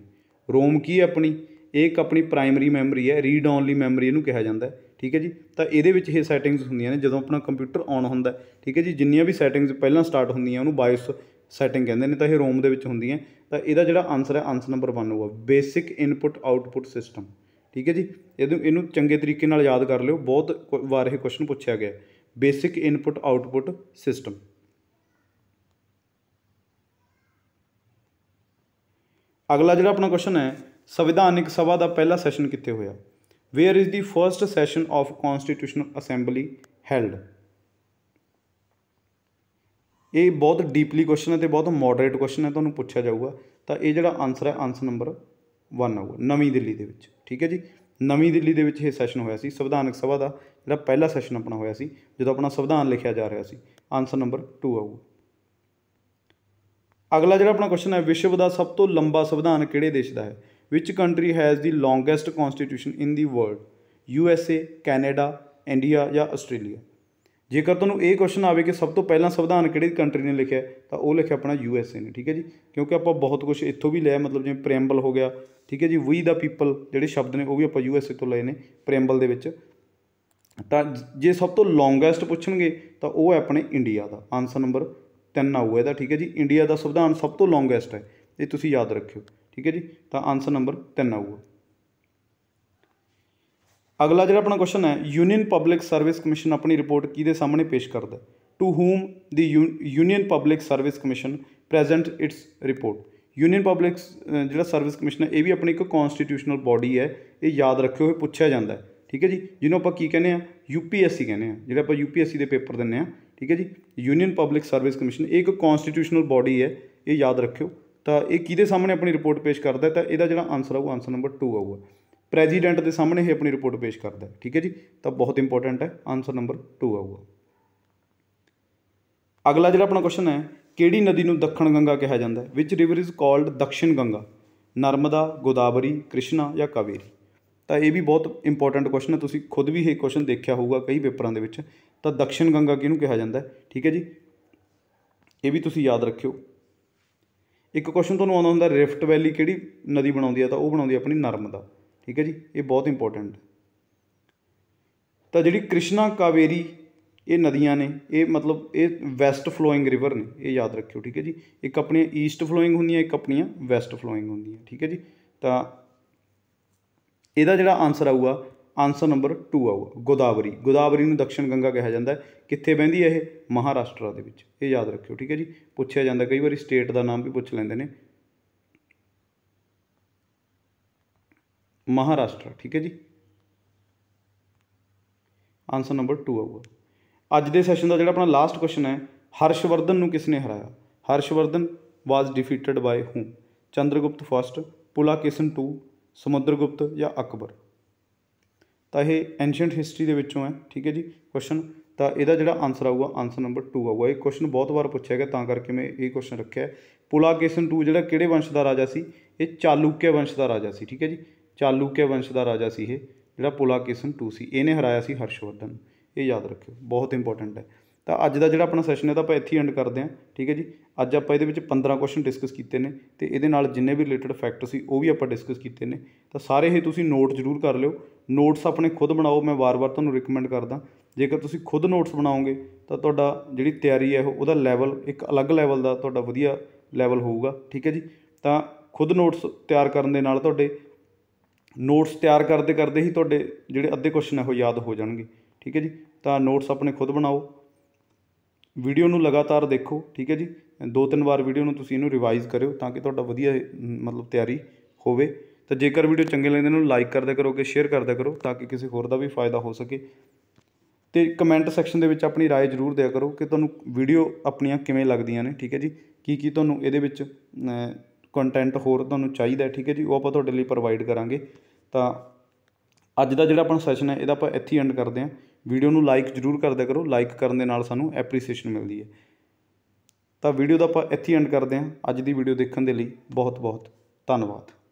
ਰੋਮ ਕੀ ਹੈ ਆਪਣੀ ਇਹ ਇੱਕ ਆਪਣੀ ਪ੍ਰਾਇਮਰੀ ਮੈਮਰੀ ਹੈ ਰੀਡ ਓਨਲੀ ਮੈਮਰੀ ਇਹਨੂੰ ਕਿਹਾ ਜਾਂਦਾ ਠੀਕ ਹੈ ਜੀ ਤਾਂ ਇਹਦੇ ਵਿੱਚ ਇਹ ਸੈਟਿੰਗਸ ਹੁੰਦੀਆਂ ਨੇ ਜਦੋਂ ਆਪਣਾ ਕੰਪਿਊਟਰ ਔਨ ਹੁੰਦਾ ਠੀਕ ਹੈ ਜੀ ਜਿੰਨੀਆਂ ਵੀ ਸੈਟਿੰਗਸ ਪਹਿਲਾਂ ਸਟਾਰਟ ਹੁੰਦੀਆਂ ਉਹਨੂੰ ਬਾਇਓਸ ਸੈਟਿੰਗ ਕਹਿੰਦੇ ਨੇ ਤਾਂ ਇਹ ਰੋਮ ਦੇ ਵਿੱਚ ਹੁੰਦੀਆਂ ਤਾਂ ਇਹਦਾ ਜਿਹੜਾ ਆਨਸਰ ਹੈ ਆਨਸਰ ਨੰਬਰ 1 ਹੋਊਗਾ ਬੇਸਿਕ ਇਨਪੁਟ ਆਊਟਪੁੱਟ ਸਿਸਟਮ ਠੀਕ ਹੈ ਜੀ ਇਹਨੂੰ ਇਹਨੂੰ ਚੰਗੇ ਤਰੀਕੇ ਨਾਲ ਯਾਦ ਕਰ ਲਿਓ ਬਹੁਤ ਵਾਰ ਇਹ ਕੁਐਸਚਨ ਪੁੱਛਿਆ ਗਿਆ ਬੇਸਿਕ ਇਨਪੁਟ ਆਊਟਪੁੱਟ ਸਿਸਟਮ ਅਗਲਾ ਜਿਹੜਾ ਆਪਣਾ ਕੁਐਸਚਨ ਹੈ ਸੰਵਿਧਾਨਿਕ ਸਭਾ ਦਾ ਪਹਿਲਾ ਸੈਸ਼ਨ ਕਿੱਥੇ ਹੋਇਆ where is the first session of constitutional assembly held ਇਹ ਬਹੁਤ ਡੀਪਲੀ ਕੁਐਸਚਨ ਹੈ ਤੇ ਬਹੁਤ ਮੋਡਰੇਟ ਕੁਐਸਚਨ ਹੈ ਤੁਹਾਨੂੰ ਪੁੱਛਿਆ ਜਾਊਗਾ ਤਾਂ ਇਹ ਜਿਹੜਾ ਆਨਸਰ ਹੈ ਆਨਸਰ ਨੰਬਰ 1 ਆਊਗਾ ਨਵੀਂ ਦਿੱਲੀ ਦੇ ਵਿੱਚ ਠੀਕ ਹੈ ਜੀ ਨਵੀਂ ਦਿੱਲੀ ਦੇ ਵਿੱਚ ਇਹ ਸੈਸ਼ਨ ਹੋਇਆ ਸੀ ਸੰਵਿਧਾਨਕ ਸਭਾ ਦਾ ਜਿਹੜਾ ਪਹਿਲਾ ਸੈਸ਼ਨ ਆਪਣਾ ਹੋਇਆ ਸੀ ਜਦੋਂ ਆਪਣਾ ਸੰਵਿਧਾਨ ਲਿਖਿਆ ਜਾ ਰਿਹਾ ਸੀ ਆਨਸਰ ਨੰਬਰ 2 ਆਊਗਾ ਅਗਲਾ ਜਿਹੜਾ ਆਪਣਾ ਕੁਐਸਚਨ ਹੈ ਵਿਸ਼ਵ ਦਾ ਸਭ ਤੋਂ ਲੰਬਾ ਸੰਵਿਧਾਨ ਕਿਹੜੇ ਦੇਸ਼ ਦਾ ਹੈ which country has the longest constitution in the world U S A Canada India ਜਾਂ ਆਸਟ੍ਰੇਲੀਆ ਜੇਕਰ ਤੁਹਾਨੂੰ ਇਹ ਕੁਐਸਚਨ ਆਵੇ ਕਿ ਸਭ ਤੋਂ ਪਹਿਲਾਂ ਸੰਵਿਧਾਨ ਕਿਹੜੀ ਕੰਟਰੀ ਨੇ ਲਿਖਿਆ ਤਾਂ ਉਹ ਲਿਖਿਆ ਆਪਣਾ ਯੂ ਐਸ ਏ ਨੇ ਠੀਕ ਹੈ ਜੀ ਕਿਉਂਕਿ ਆਪਾਂ ਬਹੁਤ ਕੁਝ ਇੱਥੋਂ ਵੀ ਲਿਆ ਮਤਲਬ ਜਿਵੇਂ ਪ੍ਰੈਂਬਲ ਹੋ ਗਿਆ ਠੀਕ ਹੈ ਜੀ ਵੀ ਦਾ ਪੀਪਲ ਜਿਹੜੇ ਸ਼ਬਦ ਨੇ ਉਹ ਵੀ ਆਪਾਂ ਯੂ ਐਸ ਏ ਤੋਂ ਲਏ ਨੇ ਪ੍ਰੈਂਬਲ ਦੇ ਵਿੱਚ ਤਾਂ ਜੇ ਸਭ ਤੋਂ ਲੌਂਗੈਸਟ ਪੁੱਛਣਗੇ ਤਾਂ ਉਹ ਹੈ ਆਪਣੇ ਇੰਡੀਆ ਦਾ ਆਨਸਰ ਨੰਬਰ ਤਿੰਨ ਆਊਗਾ ਇਹਦਾ ਠੀਕ ਹੈ ਜੀ ਇੰਡੀਆ ਦਾ ਸੰਵਿਧਾਨ ਸਭ ਤੋਂ ਲੌਂਗੈਸਟ ਹੈ ਇਹ ਤੁਸੀਂ ਯਾਦ ਰੱਖਿਓ ਠੀਕ ਹੈ ਜੀ ਤਾਂ ਆਨਸਰ ਨੰਬਰ 3 ਆਊਗਾ ਅਗਲਾ ਜਿਹੜਾ ਆਪਣਾ ਕੁਐਸਚਨ ਹੈ ਯੂਨੀਅਨ ਪਬਲਿਕ ਸਰਵਿਸ ਕਮਿਸ਼ਨ ਆਪਣੀ ਰਿਪੋਰਟ ਕਿਹਦੇ ਸਾਹਮਣੇ ਪੇਸ਼ ਕਰਦਾ to whom the union public service commission present its report union public ਜਿਹੜਾ ਸਰਵਿਸ ਕਮਿਸ਼ਨ ਹੈ ਇਹ ਵੀ ਆਪਣੀ ਇੱਕ ਕਨਸਟੀਟਿਊਸ਼ਨਲ ਬਾਡੀ ਹੈ ਇਹ ਯਾਦ ਰੱਖਿਓ ਇਹ ਪੁੱਛਿਆ ਜਾਂਦਾ ਹੈ ਠੀਕ ਹੈ ਜੀ ਜਿਹਨੂੰ ਆਪਾਂ ਕੀ ਕਹਿੰਦੇ ਆ ਯੂਪੀਐਸਸੀ ਕਹਿੰਦੇ ਆ ਜਿਹੜਾ ਆਪਾਂ ਯੂਪੀਐਸਸੀ ਦੇ ਪੇਪਰ ਦਿੰਨੇ ਆ ਠੀਕ ਹੈ ਜੀ ਯੂਨੀਅਨ ਪਬਲਿਕ ਸਰਵਿਸ ਕਮਿਸ਼ਨ ਇੱਕ ਕਨਸਟੀਟਿਊਸ਼ਨਲ ਬਾਡੀ ਹੈ ਇਹ ਯਾਦ ਰੱਖਿਓ ਤਾਂ ਇਹ ਕਿਹਦੇ ਸਾਹਮਣੇ ਆਪਣੀ ਰਿਪੋਰਟ ਪੇਸ਼ ਕਰਦਾ ਤਾਂ ਇਹਦਾ ਜਿਹੜਾ ਆਨਸਰ ਆਊਗਾ ਆਨਸਰ ਨੰਬਰ 2 ਆਊਗਾ ਪ੍ਰੈਜ਼ੀਡੈਂਟ ਦੇ ਸਾਹਮਣੇ ਇਹ ਆਪਣੀ ਰਿਪੋਰਟ ਪੇਸ਼ ਕਰਦਾ ਹੈ ਠੀਕ ਹੈ ਜੀ ਤਾਂ ਬਹੁਤ ਇੰਪੋਰਟੈਂਟ ਹੈ ਆਨਸਰ ਨੰਬਰ 2 ਆਊਗਾ ਅਗਲਾ ਜਿਹੜਾ ਆਪਣਾ ਕੁਐਸਚਨ ਹੈ ਕਿਹੜੀ ਨਦੀ ਨੂੰ ਦੱਖਣ ਗੰਗਾ ਕਿਹਾ ਜਾਂਦਾ ਹੈ which river is called Dakshin Ganga Narmada Godavari Krishna ਜਾਂ ਕਾਵੇਰੀ ਤਾਂ ਇਹ ਵੀ ਬਹੁਤ ਇੰਪੋਰਟੈਂਟ ਕੁਐਸਚਨ ਹੈ ਤੁਸੀਂ ਖੁਦ ਵੀ ਇਹ ਕੁਐਸਚਨ ਦੇਖਿਆ ਹੋਊਗਾ ਕਈ ਪੇਪਰਾਂ ਦੇ ਵਿੱਚ ਤਾਂ ਦਕਸ਼ਨ ਗੰਗਾ ਕਿਹਨੂੰ ਕਿਹਾ ਜਾਂਦਾ ਠੀਕ ਹੈ ਜੀ ਇਹ ਵੀ ਤੁਸੀਂ ਯਾਦ ਰੱਖਿਓ ਇੱਕ ਕੁਐਸਚਨ ਤੁਹਾਨੂੰ ਆਉਂਦਾ ਹੁੰਦਾ ਰਿਫਟ ਵੈਲੀ ਕਿਹੜੀ ਨਦੀ ਬਣਾਉਂਦੀ ਹੈ ਤਾਂ ਉਹ ਬਣਾਉਂਦੀ ਆਪਣੀ ਨਰਮਦਾ ਠੀਕ ਹੈ ਜੀ ਇਹ ਬਹੁਤ ਇੰਪੋਰਟੈਂਟ ਤਾਂ ਜਿਹੜੀ ਕ੍ਰਿਸ਼ਨਾ ਕਾਵੇਰੀ ਇਹ ਨਦੀਆਂ ਨੇ ਇਹ ਮਤਲਬ ਇਹ ਵੈਸਟ ਫਲੋਇੰਗ ਰਿਵਰ ਨੇ ਇਹ ਯਾਦ ਰੱਖਿਓ ਠੀਕ ਹੈ ਜੀ ਇੱਕ ਆਪਣੀਆਂ ਈਸਟ ਫਲੋਇੰਗ ਹੁੰਦੀਆਂ ਇੱਕ ਆਪਣੀਆਂ ਵੈਸਟ ਫਲੋਇੰਗ ਹੁੰਦੀਆਂ ਠੀਕ ਹੈ ਜੀ ਤਾਂ ਇਹਦਾ ਜਿਹੜਾ ਆਨਸਰ ਆਊਗਾ ਆਨਸਰ ਨੰਬਰ 2 ਆਊਗਾ ਗੋਦਾਵਰੀ ਗੋਦਾਵਰੀ ਨੂੰ ਦਕਸ਼ਣ ਗੰਗਾ ਕਿਹਾ ਜਾਂਦਾ ਕਿੱਥੇ ਵਹਿੰਦੀ ਹੈ ਇਹ ਮਹਾਰਾਸ਼ਟਰ ਦੇ ਵਿੱਚ ਇਹ ਯਾਦ ਰੱਖਿਓ ਠੀਕ ਹੈ ਜੀ ਪੁੱਛਿਆ ਜਾਂਦਾ ਕਈ ਵਾਰੀ ਸਟੇਟ ਦਾ ਨਾਮ ਵੀ ਪੁੱਛ ਲੈਂਦੇ ਨੇ ਮਹਾਰਾਸ਼ਟਰ ਠੀਕ ਹੈ ਜੀ ਆਨਸਰ ਨੰਬਰ 2 ਆਊਗਾ ਅੱਜ ਦੇ ਸੈਸ਼ਨ ਦਾ ਜਿਹੜਾ ਆਪਣਾ ਲਾਸਟ ਕੁਐਸਚਨ ਹੈ ਹਰਸ਼ਵਰਧਨ ਨੂੰ ਕਿਸ ਨੇ ਹਰਾਇਆ Harshvardhan was defeated by who Chandragupta first Pulakeshin 2 Samudragupta ਜਾਂ ਅਕਬਰ ਤਾਂ ਇਹ ਐਂਸ਼ੀਅੰਟ ਹਿਸਟਰੀ ਦੇ ਵਿੱਚੋਂ ਹੈ ਠੀਕ ਹੈ ਜੀ ਕੁਐਸਚਨ ਤਾਂ ਇਹਦਾ ਜਿਹੜਾ ਆਨਸਰ ਆਊਗਾ ਆਨਸਰ ਨੰਬਰ 2 ਆਊਗਾ ਇਹ ਕੁਐਸਚਨ ਬਹੁਤ ਵਾਰ ਪੁੱਛਿਆ ਗਿਆ ਤਾਂ ਕਰਕੇ ਮੈਂ ਇਹ ਕੁਐਸਚਨ ਰੱਖਿਆ ਪੁਲਾਕੇਸ਼ਨ 2 ਜਿਹੜਾ ਕਿਹੜੇ ਵੰਸ਼ ਦਾ ਰਾਜਾ ਸੀ ਇਹ ਚਾਲੂਕਿਆ ਵੰਸ਼ ਦਾ ਰਾਜਾ ਸੀ ਠੀਕ ਹੈ ਜੀ ਚਾਲੂਕਿਆ ਵੰਸ਼ ਦਾ ਰਾਜਾ ਸੀ ਇਹ ਜਿਹੜਾ ਪੁਲਾਕੇਸ਼ਨ 2 ਸੀ ਇਹਨੇ ਹਰਾਇਆ ਸੀ ਹਰਸ਼ਵਰਧਨ ਇਹ ਯਾਦ ਰੱਖਿਓ ਬਹੁਤ ਇੰਪੋਰਟੈਂਟ ਹੈ ਤਾਂ ਅੱਜ ਦਾ ਜਿਹੜਾ ਆਪਣਾ ਸੈਸ਼ਨ ਹੈ ਤਾਂ ਆਪਾਂ ਇੱਥੇ ਐਂਡ ਕਰਦੇ ਹਾਂ ਠੀਕ ਹੈ ਜੀ ਅੱਜ ਆਪਾਂ ਇਹਦੇ ਵਿੱਚ 15 ਕੁਐਸਚਨ ਡਿਸਕਸ ਕੀਤੇ ਨੇ ਤੇ ਇਹਦੇ ਨਾਲ ਜਿੰਨੇ ਵੀ ਰਿਲੇਟਡ ਫੈਕਟ ਸੀ ਉਹ ਵੀ ਆਪਾਂ ਡਿਸਕਸ ਕੀਤੇ ਨੇ ਤਾਂ ਸਾਰੇ ਇਹ ਤੁਸੀਂ ਨੋਟ ਜ਼ਰੂਰ ਕਰ ਲਿਓ ਨੋਟਸ ਆਪਣੇ ਖੁਦ ਬਣਾਓ ਮੈਂ ਵਾਰ-ਵਾਰ ਤੁਹਾਨੂੰ ਰეკਮੈਂਡ ਕਰਦਾ ਜੇਕਰ ਤੁਸੀਂ ਖੁਦ ਨੋਟਸ ਬਣਾਓਗੇ ਤਾਂ ਤੁਹਾਡਾ ਜਿਹੜੀ ਤਿਆਰੀ ਹੈ ਉਹਦਾ ਲੈਵਲ ਇੱਕ ਅਲੱਗ ਲੈਵਲ ਦਾ ਤੁਹਾਡਾ ਵਧੀਆ ਲੈਵਲ ਹੋਊਗਾ ਠੀਕ ਹੈ ਜੀ ਤਾਂ ਖੁਦ ਨੋਟਸ ਤਿਆਰ ਕਰਨ ਦੇ ਨਾਲ ਤੁਹਾਡੇ ਨੋਟਸ ਤਿਆਰ ਕਰਦੇ ਕਰਦੇ ਹੀ ਤੁਹਾਡੇ ਜਿਹੜੇ ਅੱਧੇ ਕੁਐਸਚਨ ਹੈ ਉਹ ਯਾਦ ਹੋ ਜਾਣਗੇ ਠੀਕ ਹੈ ਜੀ ਤਾਂ ਨੋਟਸ ਆਪਣੇ ਖੁਦ ਬਣਾਓ ਵੀਡੀਓ ਨੂੰ ਲਗਾਤਾਰ ਦੇਖੋ ਠੀਕ ਹੈ ਜੀ ਦੋ ਤਿੰਨ ਵਾਰ ਵੀਡੀਓ ਨੂੰ ਤੁਸੀਂ ਇਹਨੂੰ ਰਿਵਾਈਜ਼ ਕਰਿਓ ਤਾਂ ਕਿ ਤੁਹਾਡਾ ਵਧੀਆ ਮਤਲਬ ਤਿਆਰੀ ਹੋਵੇ ਤਾਂ ਜੇਕਰ ਵੀਡੀਓ ਚੰਗੇ ਲੱਗਦੇ ਨੂੰ ਲਾਈਕ ਕਰਦੇ ਕਰੋ ਕਿ ਸ਼ੇਅਰ ਕਰਦੇ ਕਰੋ ਤਾਂ ਕਿ ਕਿਸੇ ਹੋਰ ਦਾ ਵੀ ਫਾਇਦਾ ਹੋ ਸਕੇ ਤੇ ਕਮੈਂਟ ਸੈਕਸ਼ਨ ਦੇ ਵਿੱਚ ਆਪਣੀ رائے ਜ਼ਰੂਰ ਦਿਆ ਕਰੋ ਕਿ ਤੁਹਾਨੂੰ ਵੀਡੀਓ ਆਪਣੀਆਂ ਕਿਵੇਂ ਲੱਗਦੀਆਂ ਨੇ ਠੀਕ ਹੈ ਜੀ ਕੀ ਕੀ ਤੁਹਾਨੂੰ ਇਹਦੇ ਵਿੱਚ ਕੰਟੈਂਟ ਹੋਰ ਤੁਹਾਨੂੰ ਚਾਹੀਦਾ ਠੀਕ ਹੈ ਜੀ ਉਹ ਆਪਾਂ ਤੁਹਾਡੇ ਲਈ ਪ੍ਰੋਵਾਈਡ ਕਰਾਂਗੇ ਤਾਂ ਅੱਜ ਦਾ ਜਿਹੜਾ ਆਪਣਾ ਸੈਸ਼ਨ ਹੈ ਇਹਦਾ ਆਪਾਂ ਇੱਥੇ ਐਂਡ ਕਰਦੇ ਹਾਂ ਵੀਡੀਓ ਨੂੰ ਲਾਈਕ ਜ਼ਰੂਰ ਕਰਦਿਆ ਕਰੋ ਲਾਈਕ ਕਰਨ ਦੇ ਨਾਲ ਸਾਨੂੰ ਐਪਰੀਸੀਏਸ਼ਨ ਮਿਲਦੀ ਹੈ ਤਾਂ ਵੀਡੀਓ ਦਾ ਆਪਾਂ ਇੱਥੇ ਐਂਡ ਕਰਦੇ ਹਾਂ ਅੱਜ ਦੀ ਵੀਡੀਓ ਦੇਖਣ ਦੇ ਲਈ ਬਹੁਤ ਬਹੁਤ ਧੰਨਵਾਦ